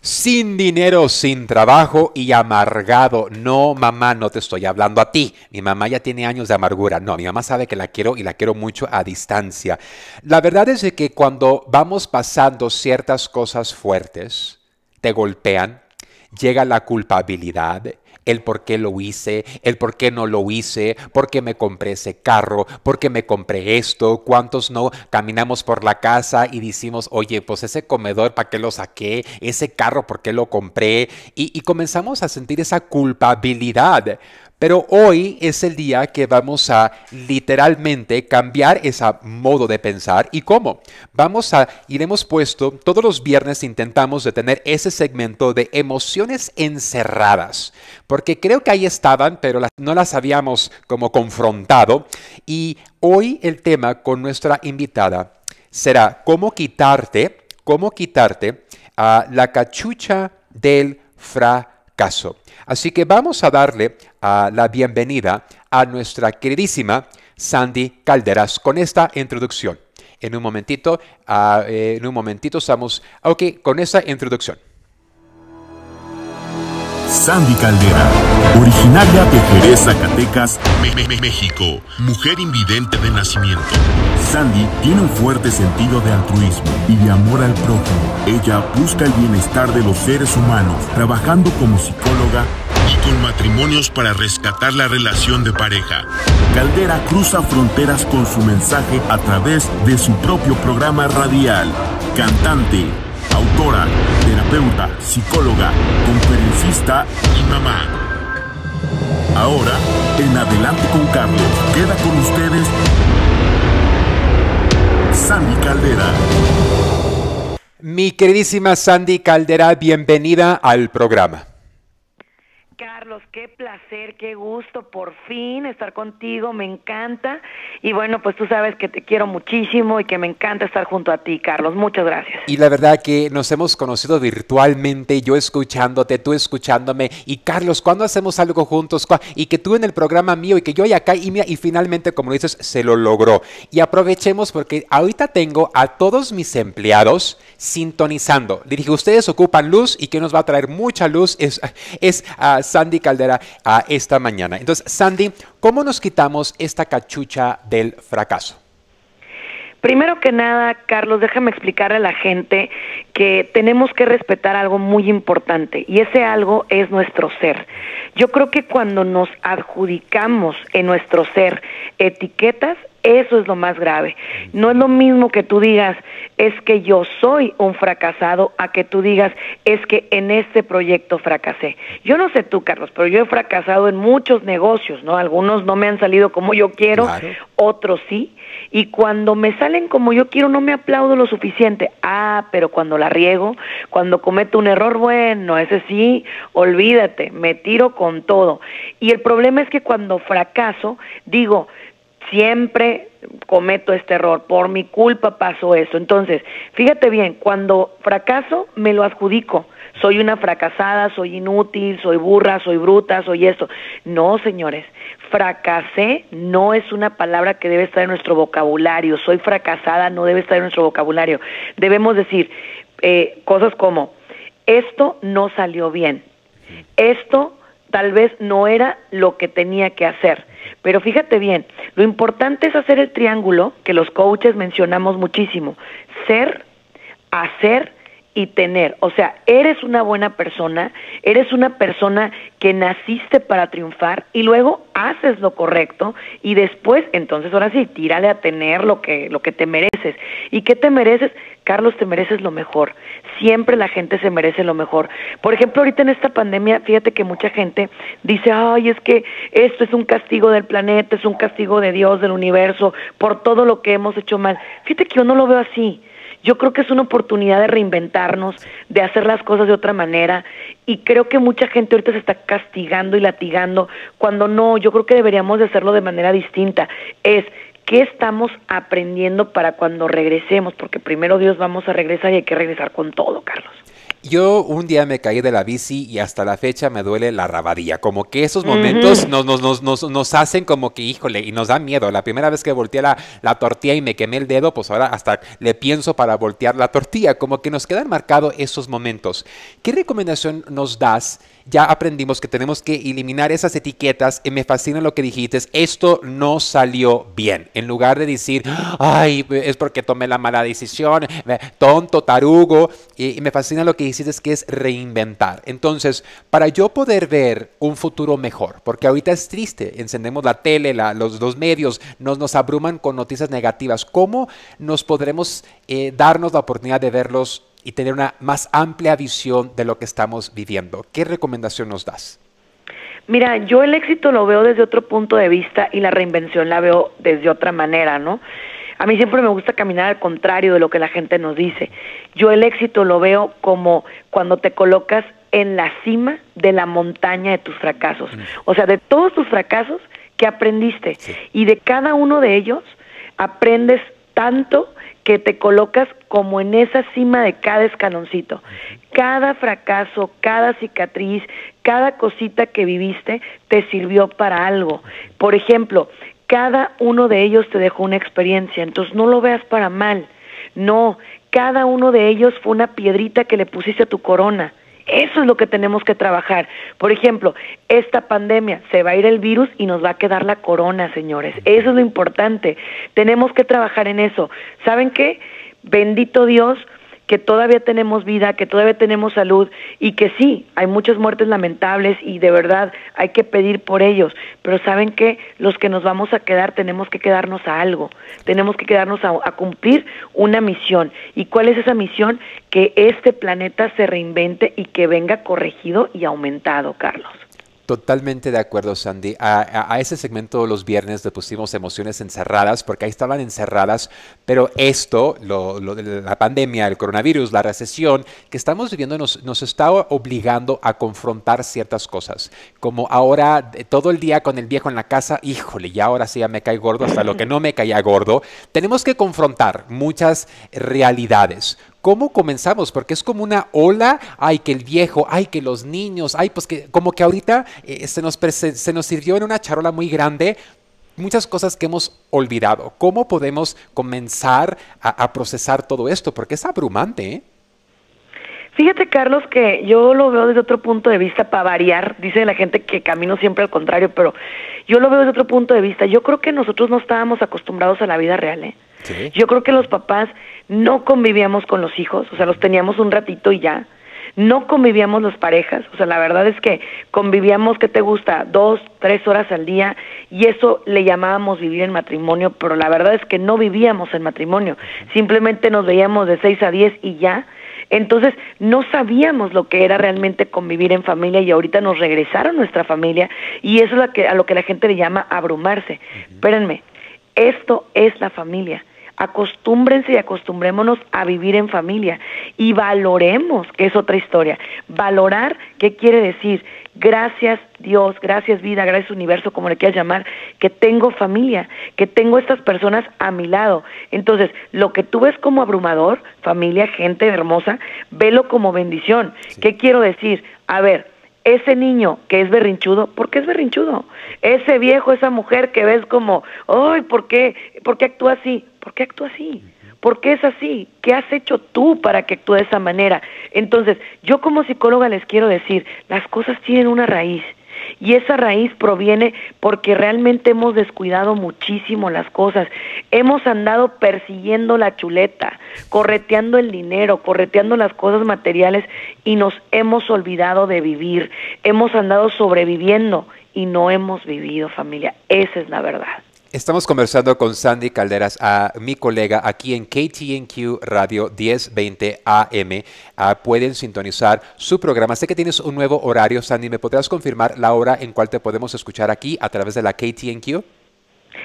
sin dinero, sin trabajo y amargado. No, mamá, no te estoy hablando a ti. Mi mamá ya tiene años de amargura. No, mi mamá sabe que la quiero y la quiero mucho a distancia. La verdad es que cuando vamos pasando ciertas cosas fuertes, te golpean, llega la culpabilidad, el por qué lo hice, el por qué no lo hice, por qué me compré ese carro, por qué me compré esto, cuántos no caminamos por la casa y decimos, oye, pues ese comedor, ¿para qué lo saqué? Ese carro, ¿por qué lo compré? Y, y comenzamos a sentir esa culpabilidad. Pero hoy es el día que vamos a literalmente cambiar ese modo de pensar. ¿Y cómo? Vamos a, iremos puesto, todos los viernes intentamos de tener ese segmento de emociones encerradas, porque creo que ahí estaban, pero no las habíamos como confrontado. Y hoy el tema con nuestra invitada será cómo quitarte, cómo quitarte a ah, la cachucha del fracaso Así que vamos a darle ah, la bienvenida a nuestra queridísima Sandy Calderas con esta introducción. En un momentito, ah, eh, en un momentito estamos, ok, con esta introducción. Sandy Caldera, originaria de Jerez, Zacatecas, México, mujer invidente de nacimiento. Sandy tiene un fuerte sentido de altruismo y de amor al prójimo. Ella busca el bienestar de los seres humanos, trabajando como psicóloga y con matrimonios para rescatar la relación de pareja. Caldera cruza fronteras con su mensaje a través de su propio programa radial. Cantante, autora, de deuda, psicóloga, conferencista y mamá. Ahora, en Adelante con Cambio, queda con ustedes Sandy Caldera. Mi queridísima Sandy Caldera, bienvenida al programa. Carlos, qué placer, qué gusto por fin estar contigo, me encanta. Y bueno, pues tú sabes que te quiero muchísimo y que me encanta estar junto a ti, Carlos. Muchas gracias. Y la verdad que nos hemos conocido virtualmente, yo escuchándote, tú escuchándome. Y Carlos, cuando hacemos algo juntos? Y que tú en el programa mío y que yo y acá y, finalmente, como dices, se lo logró. Y aprovechemos porque ahorita tengo a todos mis empleados sintonizando. dije, ustedes ocupan luz y que nos va a traer mucha luz es, es ah, San Sandy Caldera a esta mañana. Entonces, Sandy, ¿cómo nos quitamos esta cachucha del fracaso? Primero que nada, Carlos, déjame explicar a la gente que tenemos que respetar algo muy importante y ese algo es nuestro ser. Yo creo que cuando nos adjudicamos en nuestro ser etiquetas, eso es lo más grave. No es lo mismo que tú digas, es que yo soy un fracasado, a que tú digas, es que en este proyecto fracasé. Yo no sé tú, Carlos, pero yo he fracasado en muchos negocios, ¿no? Algunos no me han salido como yo quiero, otros sí. Y cuando me salen como yo quiero, no me aplaudo lo suficiente. Ah, pero cuando la riego, cuando cometo un error, bueno, ese sí, olvídate, me tiro con todo. Y el problema es que cuando fracaso, digo, siempre cometo este error, por mi culpa pasó eso. Entonces, fíjate bien, cuando fracaso me lo adjudico. Soy una fracasada, soy inútil, soy burra, soy bruta, soy esto. No, señores, fracasé no es una palabra que debe estar en nuestro vocabulario. Soy fracasada no debe estar en nuestro vocabulario. Debemos decir eh, cosas como, esto no salió bien, esto tal vez no era lo que tenía que hacer pero fíjate bien, lo importante es hacer el triángulo que los coaches mencionamos muchísimo, ser, hacer y tener. O sea, eres una buena persona, eres una persona que naciste para triunfar y luego haces lo correcto y después, entonces ahora sí, tírale a tener lo que, lo que te mereces. ¿Y qué te mereces? Carlos, te mereces lo mejor. Siempre la gente se merece lo mejor. Por ejemplo, ahorita en esta pandemia, fíjate que mucha gente dice, ay, es que esto es un castigo del planeta, es un castigo de Dios, del universo, por todo lo que hemos hecho mal. Fíjate que yo no lo veo así. Yo creo que es una oportunidad de reinventarnos, de hacer las cosas de otra manera y creo que mucha gente ahorita se está castigando y latigando cuando no, yo creo que deberíamos de hacerlo de manera distinta. Es qué estamos aprendiendo para cuando regresemos, porque primero Dios vamos a regresar y hay que regresar con todo, Carlos. Yo un día me caí de la bici y hasta la fecha me duele la rabadilla. Como que esos momentos nos, hacen como que, híjole, y nos da miedo. La primera vez que volteé la, tortilla y me quemé el dedo, pues ahora hasta le pienso para voltear la tortilla. Como que nos quedan marcados esos momentos. ¿Qué recomendación nos das? Ya aprendimos que tenemos que eliminar esas etiquetas. Y me fascina lo que dijiste. Esto no salió bien. En lugar de decir, ay, es porque tomé la mala decisión, tonto, tarugo. y me fascina lo que dices que es reinventar. Entonces, para yo poder ver un futuro mejor, porque ahorita es triste, encendemos la tele, la, los, medios nos, nos abruman con noticias negativas, ¿cómo nos podremos eh, darnos la oportunidad de verlos y tener una más amplia visión de lo que estamos viviendo? ¿Qué recomendación nos das? Mira, yo el éxito lo veo desde otro punto de vista y la reinvención la veo desde otra manera, ¿no? A mí siempre me gusta caminar al contrario de lo que la gente nos dice. Yo el éxito lo veo como cuando te colocas en la cima de la montaña de tus fracasos. Mm. O sea, de todos tus fracasos que aprendiste. Y de cada uno de ellos aprendes tanto que te colocas como en esa cima de cada escaloncito. Cada fracaso, cada cicatriz, cada cosita que viviste te sirvió para algo. Por ejemplo, cada uno de ellos te dejó una experiencia, entonces no lo veas para mal, no, cada uno de ellos fue una piedrita que le pusiste a tu corona. Eso es lo que tenemos que trabajar. Por ejemplo, esta pandemia, se va a ir el virus y nos va a quedar la corona, señores. Eso es lo importante. Tenemos que trabajar en eso. ¿Saben qué? Bendito Dios, que todavía tenemos vida, que todavía tenemos salud y que sí, hay muchas muertes lamentables y de verdad hay que pedir por ellos, pero saben que los que nos vamos a quedar tenemos que quedarnos a algo, tenemos que quedarnos a, a cumplir una misión. ¿Y cuál es esa misión? Que este planeta se reinvente y que venga corregido y aumentado, Carlos. Totalmente de acuerdo, Sandy. A, ese segmento los viernes le pusimos emociones encerradas, porque ahí estaban encerradas, pero esto, lo, la pandemia, el coronavirus, la recesión que estamos viviendo nos, nos está obligando a confrontar ciertas cosas. Como ahora, eh, todo el día con el viejo en la casa, híjole, ya ahora sí ya me cae gordo, hasta lo que no me caía gordo. Tenemos que confrontar muchas realidades. ¿Cómo comenzamos? Porque es como una ola, ay que el viejo, ay que los niños, ay pues que como que ahorita eh, se, nos se, nos sirvió en una charola muy grande muchas cosas que hemos olvidado. ¿Cómo podemos comenzar a, procesar todo esto? Porque es abrumante. ¿eh? Fíjate, Carlos, que yo lo veo desde otro punto de vista para variar. Dice la gente que camino siempre al contrario, pero yo lo veo desde otro punto de vista. Yo creo que nosotros no estábamos acostumbrados a la vida real. ¿eh? Yo creo que los papás no convivíamos con los hijos, o sea, los teníamos un ratito y ya. No convivíamos las parejas, o sea, la verdad es que convivíamos, ¿qué te gusta? Dos, tres horas al día y eso le llamábamos vivir en matrimonio, pero la verdad es que no vivíamos en matrimonio, simplemente nos veíamos de seis a diez y ya. Entonces no sabíamos lo que era realmente convivir en familia y ahorita nos regresaron nuestra familia y eso es a lo que, la gente le llama abrumarse. Espérenme, esto es la familia acostúmbrense y acostumbrémonos a vivir en familia y valoremos, que es otra historia. Valorar, ¿qué quiere decir? Gracias Dios, gracias vida, gracias universo, como le quieras llamar, que tengo familia, que tengo estas personas a mi lado. Entonces, lo que tú ves como abrumador, familia, gente hermosa, velo como bendición. ¿Qué quiero decir? A ver, ese niño que es berrinchudo, ¿por qué es berrinchudo? Ese viejo, esa mujer que ves como, ay, ¿por qué, ¿por qué actúa así? ¿Por qué actúa así? ¿Por qué es así? ¿Qué has hecho tú para que actúe de esa manera? Entonces, yo como psicóloga les quiero decir, las cosas tienen una raíz y esa raíz proviene porque realmente hemos descuidado muchísimo las cosas. Hemos andado persiguiendo la chuleta, correteando el dinero, correteando las cosas materiales y nos hemos olvidado de vivir. Hemos andado sobreviviendo y no hemos vivido familia. Esa es la verdad. Estamos conversando con Sandy Calderas, a mi colega aquí en KTNQ Radio 1020 AM. Ah, pueden sintonizar su programa. Sé que tienes un nuevo horario, Sandy. ¿Me podrás confirmar la hora en cual te podemos escuchar aquí a través de la KTNQ?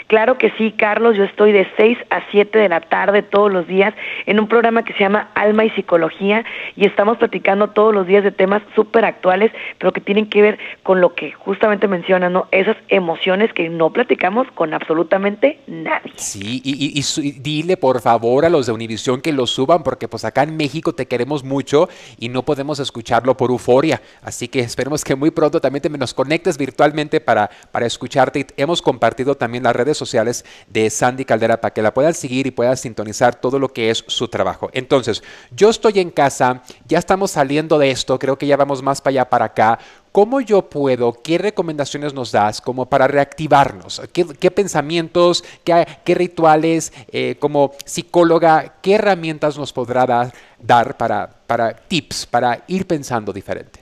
Claro que sí, Carlos, yo estoy de 6 a 7 de la tarde todos los días en un programa que se llama Alma y Psicología y estamos platicando todos los días de temas súper actuales, pero que tienen que ver con lo que justamente mencionan, ¿no? Esas emociones que no platicamos con absolutamente nadie. Sí, y, dile por favor a los de Univisión que lo suban porque pues acá en México te queremos mucho y no podemos escucharlo por euforia, así que esperemos que muy pronto también te nos conectes virtualmente para, para escucharte. Hemos compartido también la redes sociales de Sandy Caldera para que la puedas seguir y puedas sintonizar todo lo que es su trabajo. Entonces, yo estoy en casa, ya estamos saliendo de esto, creo que ya vamos más para allá, para acá. ¿Cómo yo puedo? ¿Qué recomendaciones nos das como para reactivarnos? ¿Qué, pensamientos, qué, rituales, eh, como psicóloga, qué herramientas nos podrá dar, dar para, para tips, para ir pensando diferente?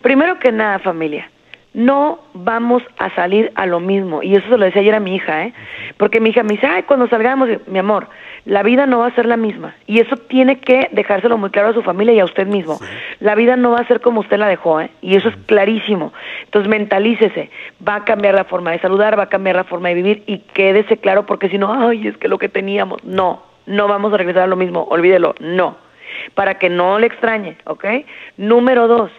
Primero que nada, familia, no vamos a salir a lo mismo. Y eso se lo decía ayer a mi hija, ¿eh? Porque mi hija me dice, ay, cuando salgamos, mi amor, la vida no va a ser la misma. Y eso tiene que dejárselo muy claro a su familia y a usted mismo. La vida no va a ser como usted la dejó, ¿eh? Y eso es clarísimo. Entonces mentalícese, va a cambiar la forma de saludar, va a cambiar la forma de vivir y quédese claro porque si no, ay, es que lo que teníamos, no, no vamos a regresar a lo mismo, olvídelo, no. Para que no le extrañe, ¿ok? Número dos,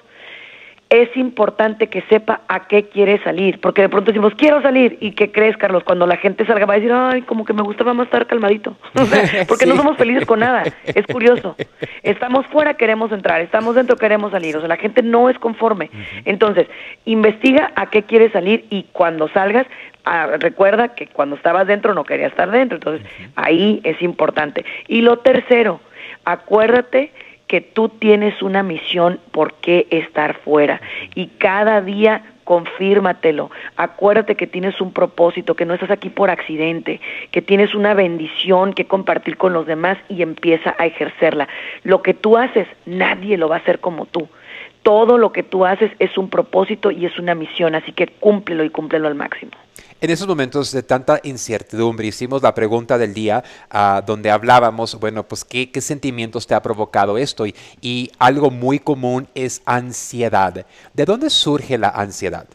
es importante que sepa a qué quiere salir, porque de pronto decimos, quiero salir, y que crees, Carlos, cuando la gente salga va a decir, ay, como que me vamos a estar calmadito, porque no somos felices con nada, es curioso, estamos fuera, queremos entrar, estamos dentro, queremos salir, o sea, la gente no es conforme, entonces, investiga a qué quiere salir y cuando salgas, ah, recuerda que cuando estabas dentro no querías estar dentro, entonces ahí es importante. Y lo tercero, acuérdate que tú tienes una misión por qué estar fuera y cada día confírmatelo. Acuérdate que tienes un propósito, que no estás aquí por accidente, que tienes una bendición que compartir con los demás y empieza a ejercerla. Lo que tú haces, nadie lo va a hacer como tú. Todo lo que tú haces es un propósito y es una misión, así que cúmplelo y cúmplelo al máximo. En esos momentos de tanta incertidumbre hicimos la pregunta del día ah, donde hablábamos, bueno, pues ¿qué, sentimientos te ha provocado esto y, algo muy común es ansiedad. ¿De dónde surge la ansiedad?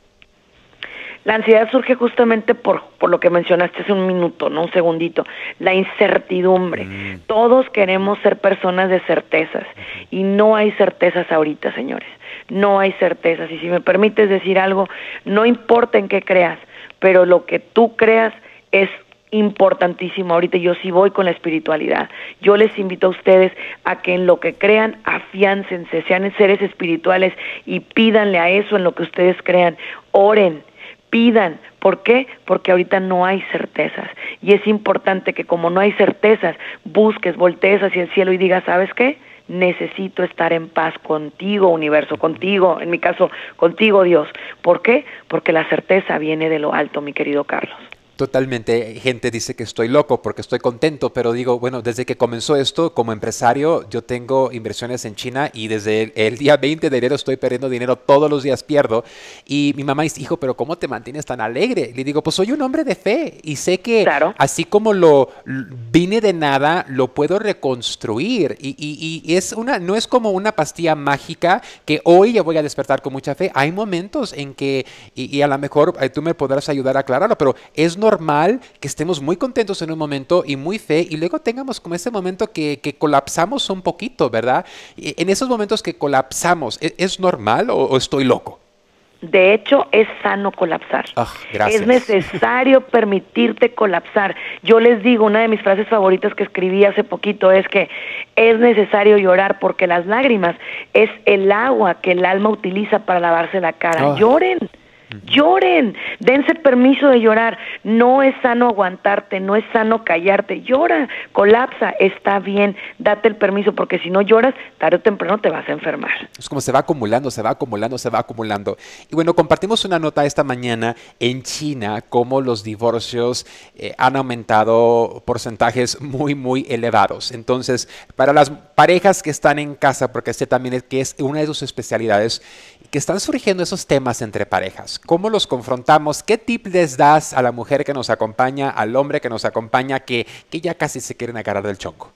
La ansiedad surge justamente por, por, lo que mencionaste hace un minuto, no un segundito, la incertidumbre. Mm. Todos queremos ser personas de certezas y no hay certezas ahorita, señores. No hay certezas. Y si me permites decir algo, no importa en qué creas, pero lo que tú creas es importantísimo ahorita. Yo sí voy con la espiritualidad. Yo les invito a ustedes a que en lo que crean afiáncense, sean seres espirituales y pídanle a eso en lo que ustedes crean. Oren, pidan. ¿Por qué? Porque ahorita no hay certezas. Y es importante que como no hay certezas, busques, voltees hacia el cielo y digas, ¿sabes qué? necesito estar en paz contigo, universo, contigo, en mi caso, contigo, Dios. ¿Por qué? Porque la certeza viene de lo alto, mi querido Carlos. Totalmente. Gente dice que estoy loco porque estoy contento, pero digo, bueno, desde que comenzó esto como empresario, yo tengo inversiones en China y desde el, día 20 de enero estoy perdiendo dinero, todos los días pierdo. Y mi mamá dice, hijo, pero ¿cómo te mantienes tan alegre? Le digo, pues soy un hombre de fe y sé que así como lo vine de nada, lo puedo reconstruir. Y, y, y, es una, no es como una pastilla mágica que hoy ya voy a despertar con mucha fe. Hay momentos en que, y, y a lo mejor eh, tú me podrás ayudar a aclararlo, pero es normal normal que estemos muy contentos en un momento y muy fe y luego tengamos como ese momento que, colapsamos un poquito, ¿verdad? En esos momentos que colapsamos, ¿e-, ¿es, normal o, estoy loco? De hecho, es sano colapsar. Ah, es necesario permitirte colapsar. Yo les digo, una de mis frases favoritas que escribí hace poquito es que es necesario llorar porque las lágrimas es el agua que el alma utiliza para lavarse la cara. Lloren lloren, dense el permiso de llorar, no es sano aguantarte, no es sano callarte, llora, colapsa, está bien, date el permiso, porque si no lloras, tarde o temprano te vas a enfermar. Es como se va acumulando, se va acumulando, se va acumulando. Y bueno, compartimos una nota esta mañana en China, como los divorcios eh, han aumentado porcentajes muy, muy elevados. Entonces, para las parejas que están en casa, porque este también es que es una de sus especialidades, que están surgiendo esos temas entre parejas. ¿Cómo los confrontamos? ¿Qué tip les das a la mujer que nos acompaña, al hombre que nos acompaña, que, que ya casi se quieren agarrar del chonco?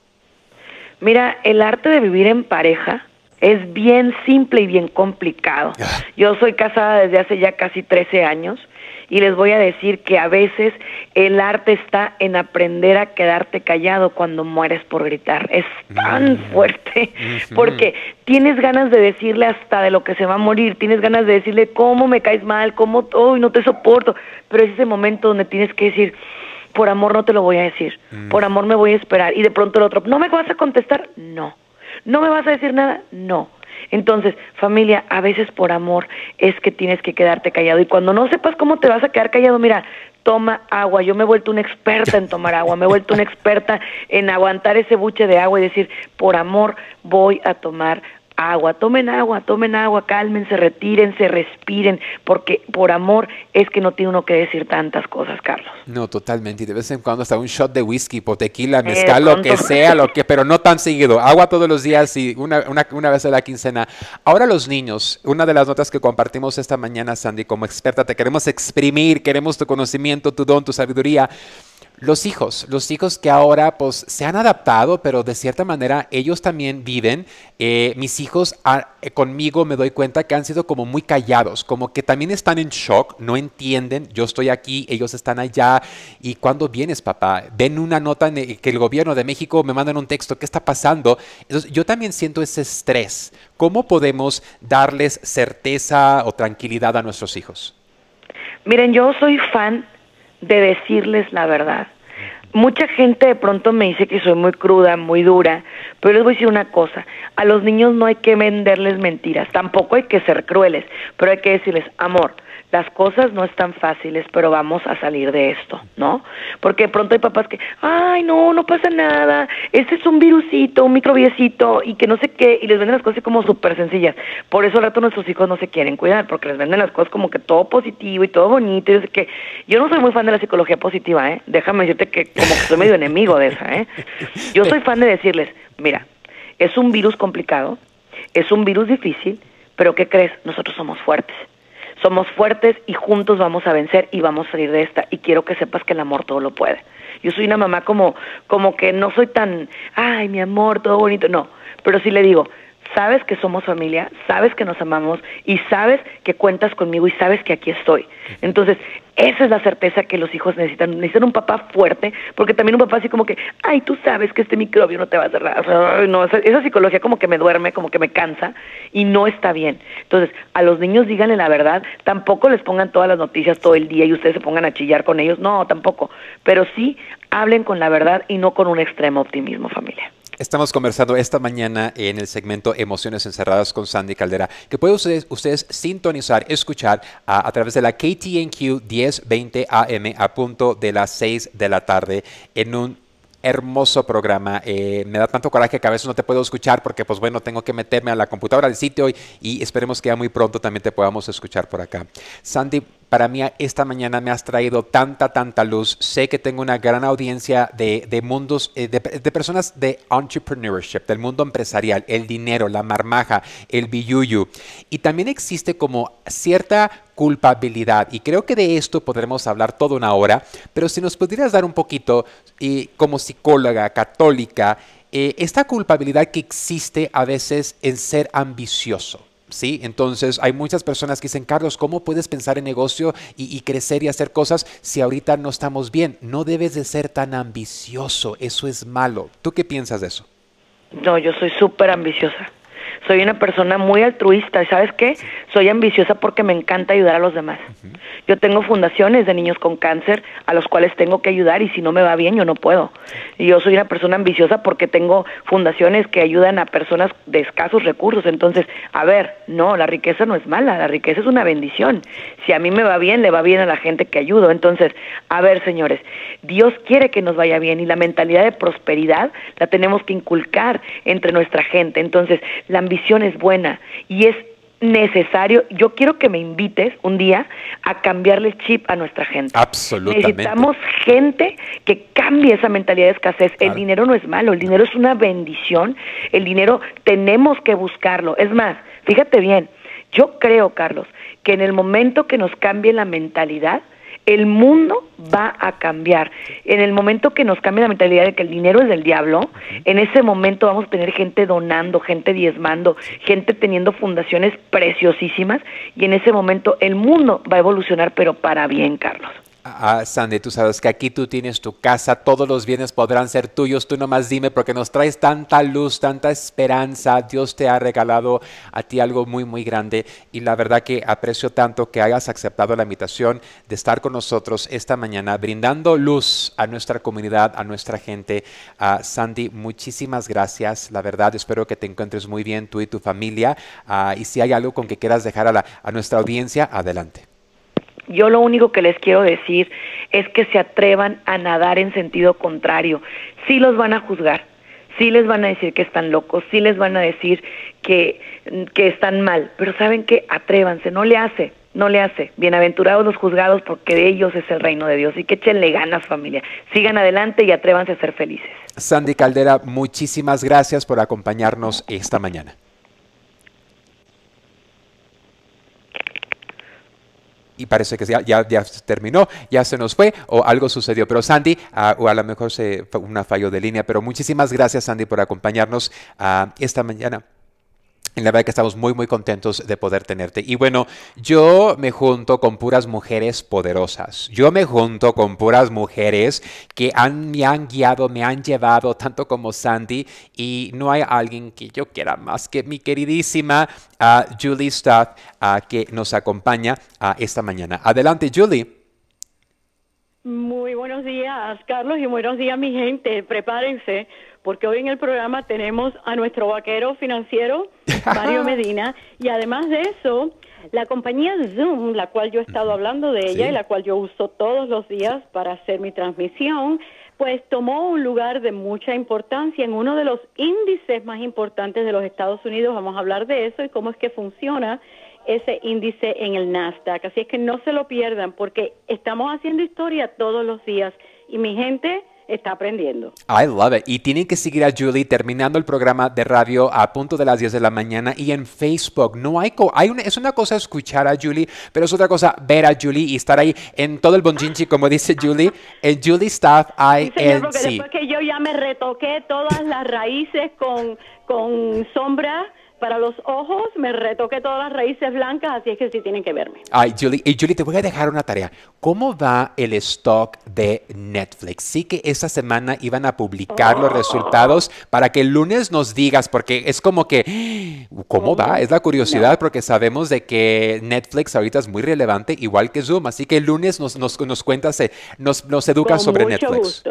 Mira, el arte de vivir en pareja es bien simple y bien complicado. Ah. Yo soy casada desde hace ya casi 13 años y les voy a decir que a veces el arte está en aprender a quedarte callado cuando mueres por gritar. Es mm. tan fuerte porque tienes ganas de decirle hasta de lo que se va a morir, tienes ganas de decirle cómo me caes mal, cómo hoy no te soporto, pero es ese momento donde tienes que decir por amor no te lo voy a decir, mm. por amor me voy a esperar y de pronto el otro, no me vas a contestar, no, no me vas a decir nada, no entonces, familia, a veces por amor es que tienes que quedarte callado. Y cuando no sepas cómo te vas a quedar callado, mira, toma agua. Yo me he vuelto una experta en tomar agua, me he vuelto una experta en aguantar ese buche de agua y decir, por amor voy a tomar agua agua, tomen agua, tomen agua, cálmense, retírense, respiren, porque por amor es que no tiene uno que decir tantas cosas, Carlos. No, totalmente, y de vez en cuando hasta un shot de whisky, potequila, tequila, eh, mezcal, lo que sea, lo que, pero no tan seguido, agua todos los días y una, una, una vez a la quincena. Ahora los niños, una de las notas que compartimos esta mañana, Sandy, como experta, te queremos exprimir, queremos tu conocimiento, tu don, tu sabiduría los hijos, los hijos que ahora pues se han adaptado, pero de cierta manera ellos también viven. Eh, mis hijos ah, eh, conmigo me doy cuenta que han sido como muy callados, como que también están en shock, no entienden, yo estoy aquí, ellos están allá, y cuando vienes papá, ven una nota en que el gobierno de México me mandan un texto, ¿qué está pasando? yo también siento ese estrés. ¿Cómo podemos darles certeza o tranquilidad a nuestros hijos? Miren, yo soy fan de decirles la verdad. Mucha gente de pronto me dice que soy muy cruda, muy dura, pero les voy a decir una cosa, a los niños no hay que venderles mentiras, tampoco hay que ser crueles, pero hay que decirles, amor, las cosas no están fáciles, pero vamos a salir de esto, ¿no? Porque pronto hay papás que, ay, no, no pasa nada, este es un virusito, un microbiecito y que no sé qué, y les venden las cosas como súper sencillas. Por eso al rato nuestros hijos no se quieren cuidar, porque les venden las cosas como que todo positivo y todo bonito. Y yo, que, yo no soy muy fan de la psicología positiva, ¿eh? Déjame decirte que como que soy medio enemigo de esa, ¿eh? Yo soy fan de decirles, mira, es un virus complicado, es un virus difícil, pero ¿qué crees? Nosotros somos fuertes somos fuertes y juntos vamos a vencer y vamos a salir de esta. Y quiero que sepas que el amor todo lo puede. Yo soy una mamá como, como que no soy tan, ay, mi amor, todo bonito. No, pero sí le digo, sabes que somos familia, sabes que nos amamos y sabes que cuentas conmigo y sabes que aquí estoy. Entonces, esa es la certeza que los hijos necesitan. Necesitan un papá fuerte, porque también un papá así como que, ay, tú sabes que este microbio no te va a cerrar. No, esa, psicología como que me duerme, como que me cansa y no está bien. Entonces, a los niños díganle la verdad. Tampoco les pongan todas las noticias todo el día y ustedes se pongan a chillar con ellos. No, tampoco. Pero sí hablen con la verdad y no con un extremo optimismo, familia. Estamos conversando esta mañana en el segmento Emociones Encerradas con Sandy Caldera, que puede ustedes, sintonizar, escuchar a, través de la KTNQ 1020 AM a punto de las 6 de la tarde en un hermoso programa. Eh, me da tanto coraje que a veces no te puedo escuchar porque, pues bueno, tengo que meterme a la computadora del sitio y, y esperemos que ya muy pronto también te podamos escuchar por acá. Sandy, para mí esta mañana me has traído tanta, tanta luz. Sé que tengo una gran audiencia de, de mundos, eh, de, personas de entrepreneurship, del mundo empresarial, el dinero, la marmaja, el biyuyu. Y también existe como cierta culpabilidad. Y creo que de esto podremos hablar toda una hora, pero si nos pudieras dar un poquito, y como psicóloga católica, eh, esta culpabilidad que existe a veces en ser ambicioso ¿sí? Entonces hay muchas personas que dicen, Carlos, ¿cómo puedes pensar en negocio y, crecer y hacer cosas si ahorita no estamos bien? No debes de ser tan ambicioso, eso es malo. ¿Tú qué piensas de eso? No, yo soy súper ambiciosa soy una persona muy altruista sabes qué, soy ambiciosa porque me encanta ayudar a los demás. Yo tengo fundaciones de niños con cáncer a los cuales tengo que ayudar y si no me va bien yo no puedo. Y yo soy una persona ambiciosa porque tengo fundaciones que ayudan a personas de escasos recursos. Entonces, a ver, no, la riqueza no es mala, la riqueza es una bendición. Si a mí me va bien, le va bien a la gente que ayudo. Entonces, a ver, señores, Dios quiere que nos vaya bien y la mentalidad de prosperidad la tenemos que inculcar entre nuestra gente. Entonces, la es buena y es necesario. Yo quiero que me invites un día a cambiarle el chip a nuestra gente. Absolutamente. Necesitamos gente que cambie esa mentalidad de escasez. El dinero no es malo, el dinero es una bendición. El dinero tenemos que buscarlo. Es más, fíjate bien, yo creo, Carlos, que en el momento que nos cambie la mentalidad, el mundo va a cambiar. En el momento que nos cambie la mentalidad de que el dinero es del diablo, en ese momento vamos a tener gente donando, gente diezmando, gente teniendo fundaciones preciosísimas y en ese momento el mundo va a evolucionar, pero para bien, Carlos. Ah, ah, Sandy, tú sabes que aquí tú tienes tu casa, todos los bienes podrán ser tuyos, tú nomás dime porque nos traes tanta luz, tanta esperanza, Dios te ha regalado a ti algo muy, muy grande y la verdad que aprecio tanto que hayas aceptado la invitación de estar con nosotros esta mañana brindando luz a nuestra comunidad, a nuestra gente. Ah, Sandy, muchísimas gracias, la verdad espero que te encuentres muy bien tú y tu familia ah, y si hay algo con que quieras dejar a nuestra audiencia, adelante. Yo lo único que les quiero decir es que se atrevan a nadar en sentido contrario. Sí los van a juzgar, sí les van a decir que están locos, sí les van a decir que, están mal, pero saben que atrévanse, no le hace, no le hace. Bienaventurados los juzgados porque de ellos es el reino de Dios. Y que échenle ganas familia, sigan adelante y atrévanse a ser felices. Sandy Caldera, muchísimas gracias por acompañarnos esta mañana. y parece que ya, ya, terminó, ya se nos fue o algo sucedió. Pero Sandy, ah, o a lo mejor se fue una fallo de línea, pero muchísimas gracias Sandy por acompañarnos a ah, esta mañana. La verdad que estamos muy, muy contentos de poder tenerte. Y bueno, yo me junto con puras mujeres poderosas. Yo me junto con puras mujeres que han, me han guiado, me han llevado, tanto como Sandy. Y no hay alguien que yo quiera más que mi queridísima ah, Julie Staff, ah, que nos acompaña a ah, esta mañana. Adelante, Julie. Muy buenos días, Carlos, y buenos días, mi gente. Prepárense porque hoy en el programa tenemos a nuestro vaquero financiero, Mario Medina, y además de eso, la compañía Zoom, la cual yo he estado hablando de ella y la cual yo uso todos los días para hacer mi transmisión, pues tomó un lugar de mucha importancia en uno de los índices más importantes de los Estados Unidos. Vamos a hablar de eso y cómo es que funciona ese índice en el Nasdaq. Así es que no se lo pierdan porque estamos haciendo historia todos los días y mi gente está aprendiendo. I love it. Y tienen que seguir a Julie terminando el programa de radio a punto de las 10 de la mañana y en Facebook. No hay, co hay una, es una cosa escuchar a Julie, pero es otra cosa ver a Julie y estar ahí en todo el bonjinchi, como dice Julie, en Julie Staff INC. Sí, señor, porque después que yo ya me retoqué todas las raíces con, con sombra para los ojos, me retoqué todas las raíces blancas, así es que sí tienen que verme. Ay, Julie, y Julie, te voy a dejar una tarea. ¿Cómo va el stock de Netflix? Sí que esta semana iban a publicar los resultados para que el lunes nos digas, porque es como que, ¿cómo va? Es la curiosidad, porque sabemos de que Netflix ahorita es muy relevante, igual que Zoom, así que el lunes nos, nos, nos cuentas, eh, nos, nos educas sobre Netflix.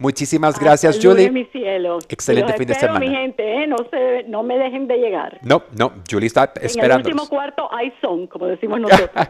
Muchísimas ah, gracias, Julie. mi Excelente fin de semana. Eh, no, no me dejen de llegar. No, no, Julie está esperando. En el último cuarto hay son, como decimos nosotros.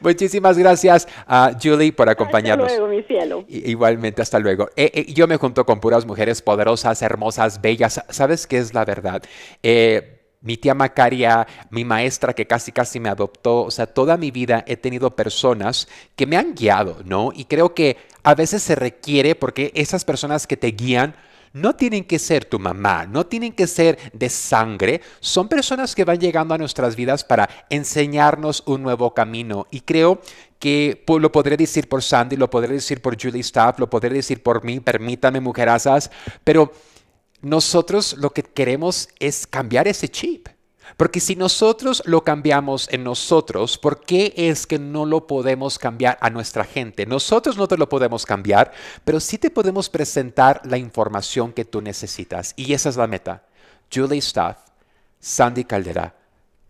Muchísimas gracias a Julie por acompañarnos. Hasta luego, mi cielo. Igualmente, hasta luego. Eh, eh, yo me junto con puras mujeres poderosas, hermosas, bellas. ¿Sabes qué es la verdad? Eh, mi tía Macaria, mi maestra que casi casi me adoptó, o sea, toda mi vida he tenido personas que me han guiado, ¿no? Y creo que a veces se requiere porque esas personas que te guían no tienen que ser tu mamá, no tienen que ser de sangre, son personas que van llegando a nuestras vidas para enseñarnos un nuevo camino. Y creo que lo podré decir por Sandy, lo podré decir por Julie Staff, lo podré decir por mí, permítame mujerazas, pero nosotros lo que queremos es cambiar ese chip. Porque si nosotros lo cambiamos en nosotros, ¿por qué es que no lo podemos cambiar a nuestra gente? Nosotros no te lo podemos cambiar, pero sí te podemos presentar la información que tú necesitas. Y esa es la meta. Julie Staff, Sandy Caldera,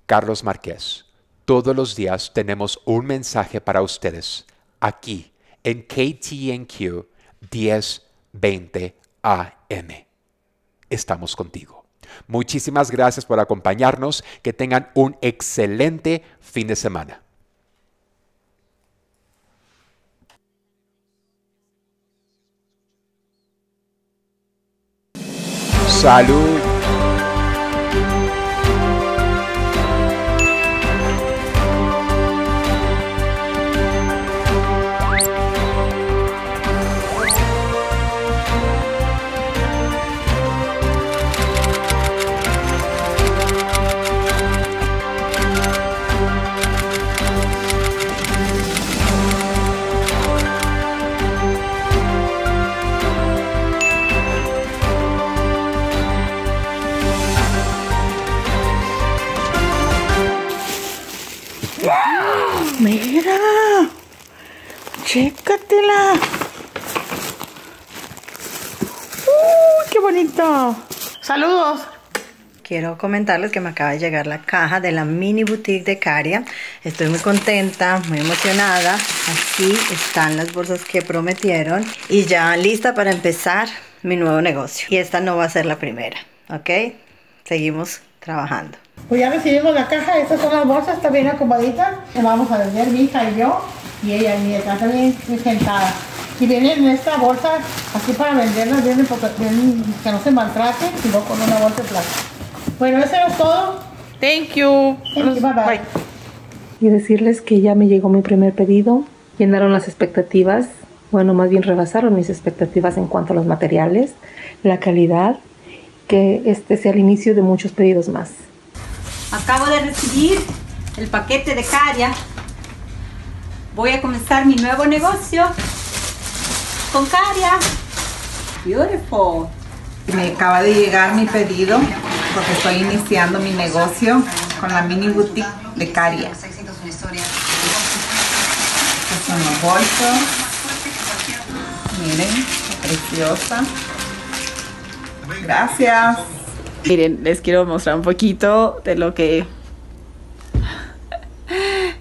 Carlos Márquez. Todos los días tenemos un mensaje para ustedes aquí en KTNQ 1020 AM. Estamos contigo. Muchísimas gracias por acompañarnos. Que tengan un excelente fin de semana. Salud. Mira, chécatela. ¡Uy, qué bonito! ¡Saludos! Quiero comentarles que me acaba de llegar la caja de la mini boutique de Caria. Estoy muy contenta, muy emocionada. Aquí están las bolsas que prometieron. Y ya lista para empezar mi nuevo negocio. Y esta no va a ser la primera, ¿ok? Seguimos trabajando. Pues ya recibimos la caja, estas son las bolsas, está bien acomodadas. vamos a vender mi hija y yo, y ella, mi hija, está bien sentada. Y vienen en esta bolsa, así para venderlas, vienen que no se maltraten, sino con una bolsa de plástico. Bueno, eso era todo. Thank you. bye. bye. Y decirles que ya me llegó mi primer pedido, llenaron las expectativas, bueno, más bien rebasaron mis expectativas en cuanto a los materiales, la calidad que este sea el inicio de muchos pedidos más. Acabo de recibir el paquete de Caria. Voy a comenzar mi nuevo negocio con Caria. Beautiful. Me acaba de llegar mi pedido porque estoy iniciando mi negocio con la mini boutique de Caria. Estos son los bolsos. Miren, preciosa. Gracias. Miren, les quiero mostrar un poquito de lo que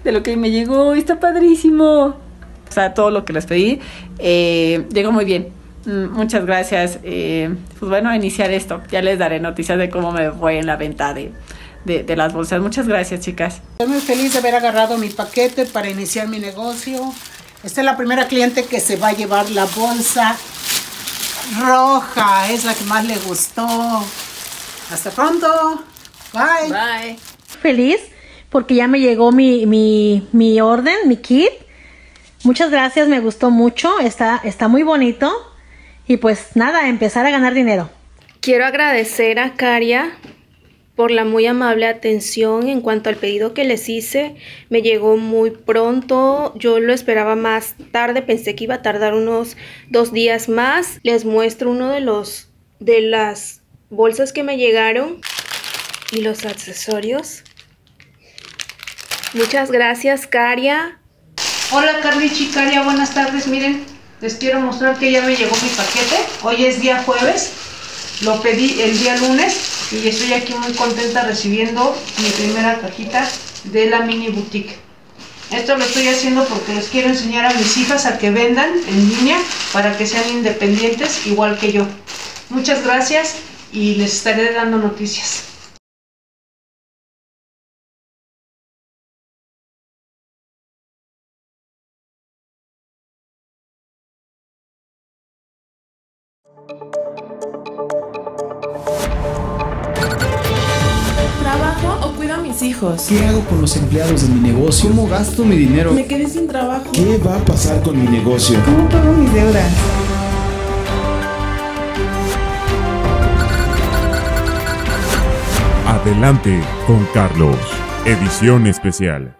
de lo que me llegó. Está padrísimo. O sea, todo lo que les pedí eh, llegó muy bien. Mm, muchas gracias. Eh, pues bueno, a iniciar esto. Ya les daré noticias de cómo me fue en la venta de, de, las bolsas. Muchas gracias, chicas. Estoy muy feliz de haber agarrado mi paquete para iniciar mi negocio. Esta es la primera cliente que se va a llevar la bolsa roja es la que más le gustó. Hasta pronto. Bye. Bye. Feliz porque ya me llegó mi, mi, mi orden, mi kit. Muchas gracias, me gustó mucho, está, está muy bonito. Y pues nada, empezar a ganar dinero. Quiero agradecer a Caria por la muy amable atención en cuanto al pedido que les hice. Me llegó muy pronto, yo lo esperaba más tarde, pensé que iba a tardar unos dos días más. Les muestro uno de los de las bolsas que me llegaron y los accesorios. Muchas gracias, Caria. Hola, Carlich y buenas tardes. Miren, les quiero mostrar que ya me llegó mi paquete. Hoy es día jueves, lo pedí el día lunes y estoy aquí muy contenta recibiendo mi primera cajita de la mini boutique. Esto lo estoy haciendo porque les quiero enseñar a mis hijas a que vendan en línea para que sean independientes igual que yo. Muchas gracias y les estaré dando noticias. ¿Qué hago con los empleados de mi negocio? ¿Cómo gasto mi dinero? Me quedé sin trabajo. ¿Qué va a pasar con mi negocio? ¿Cómo pago mis deudas? Adelante con Carlos, edición especial.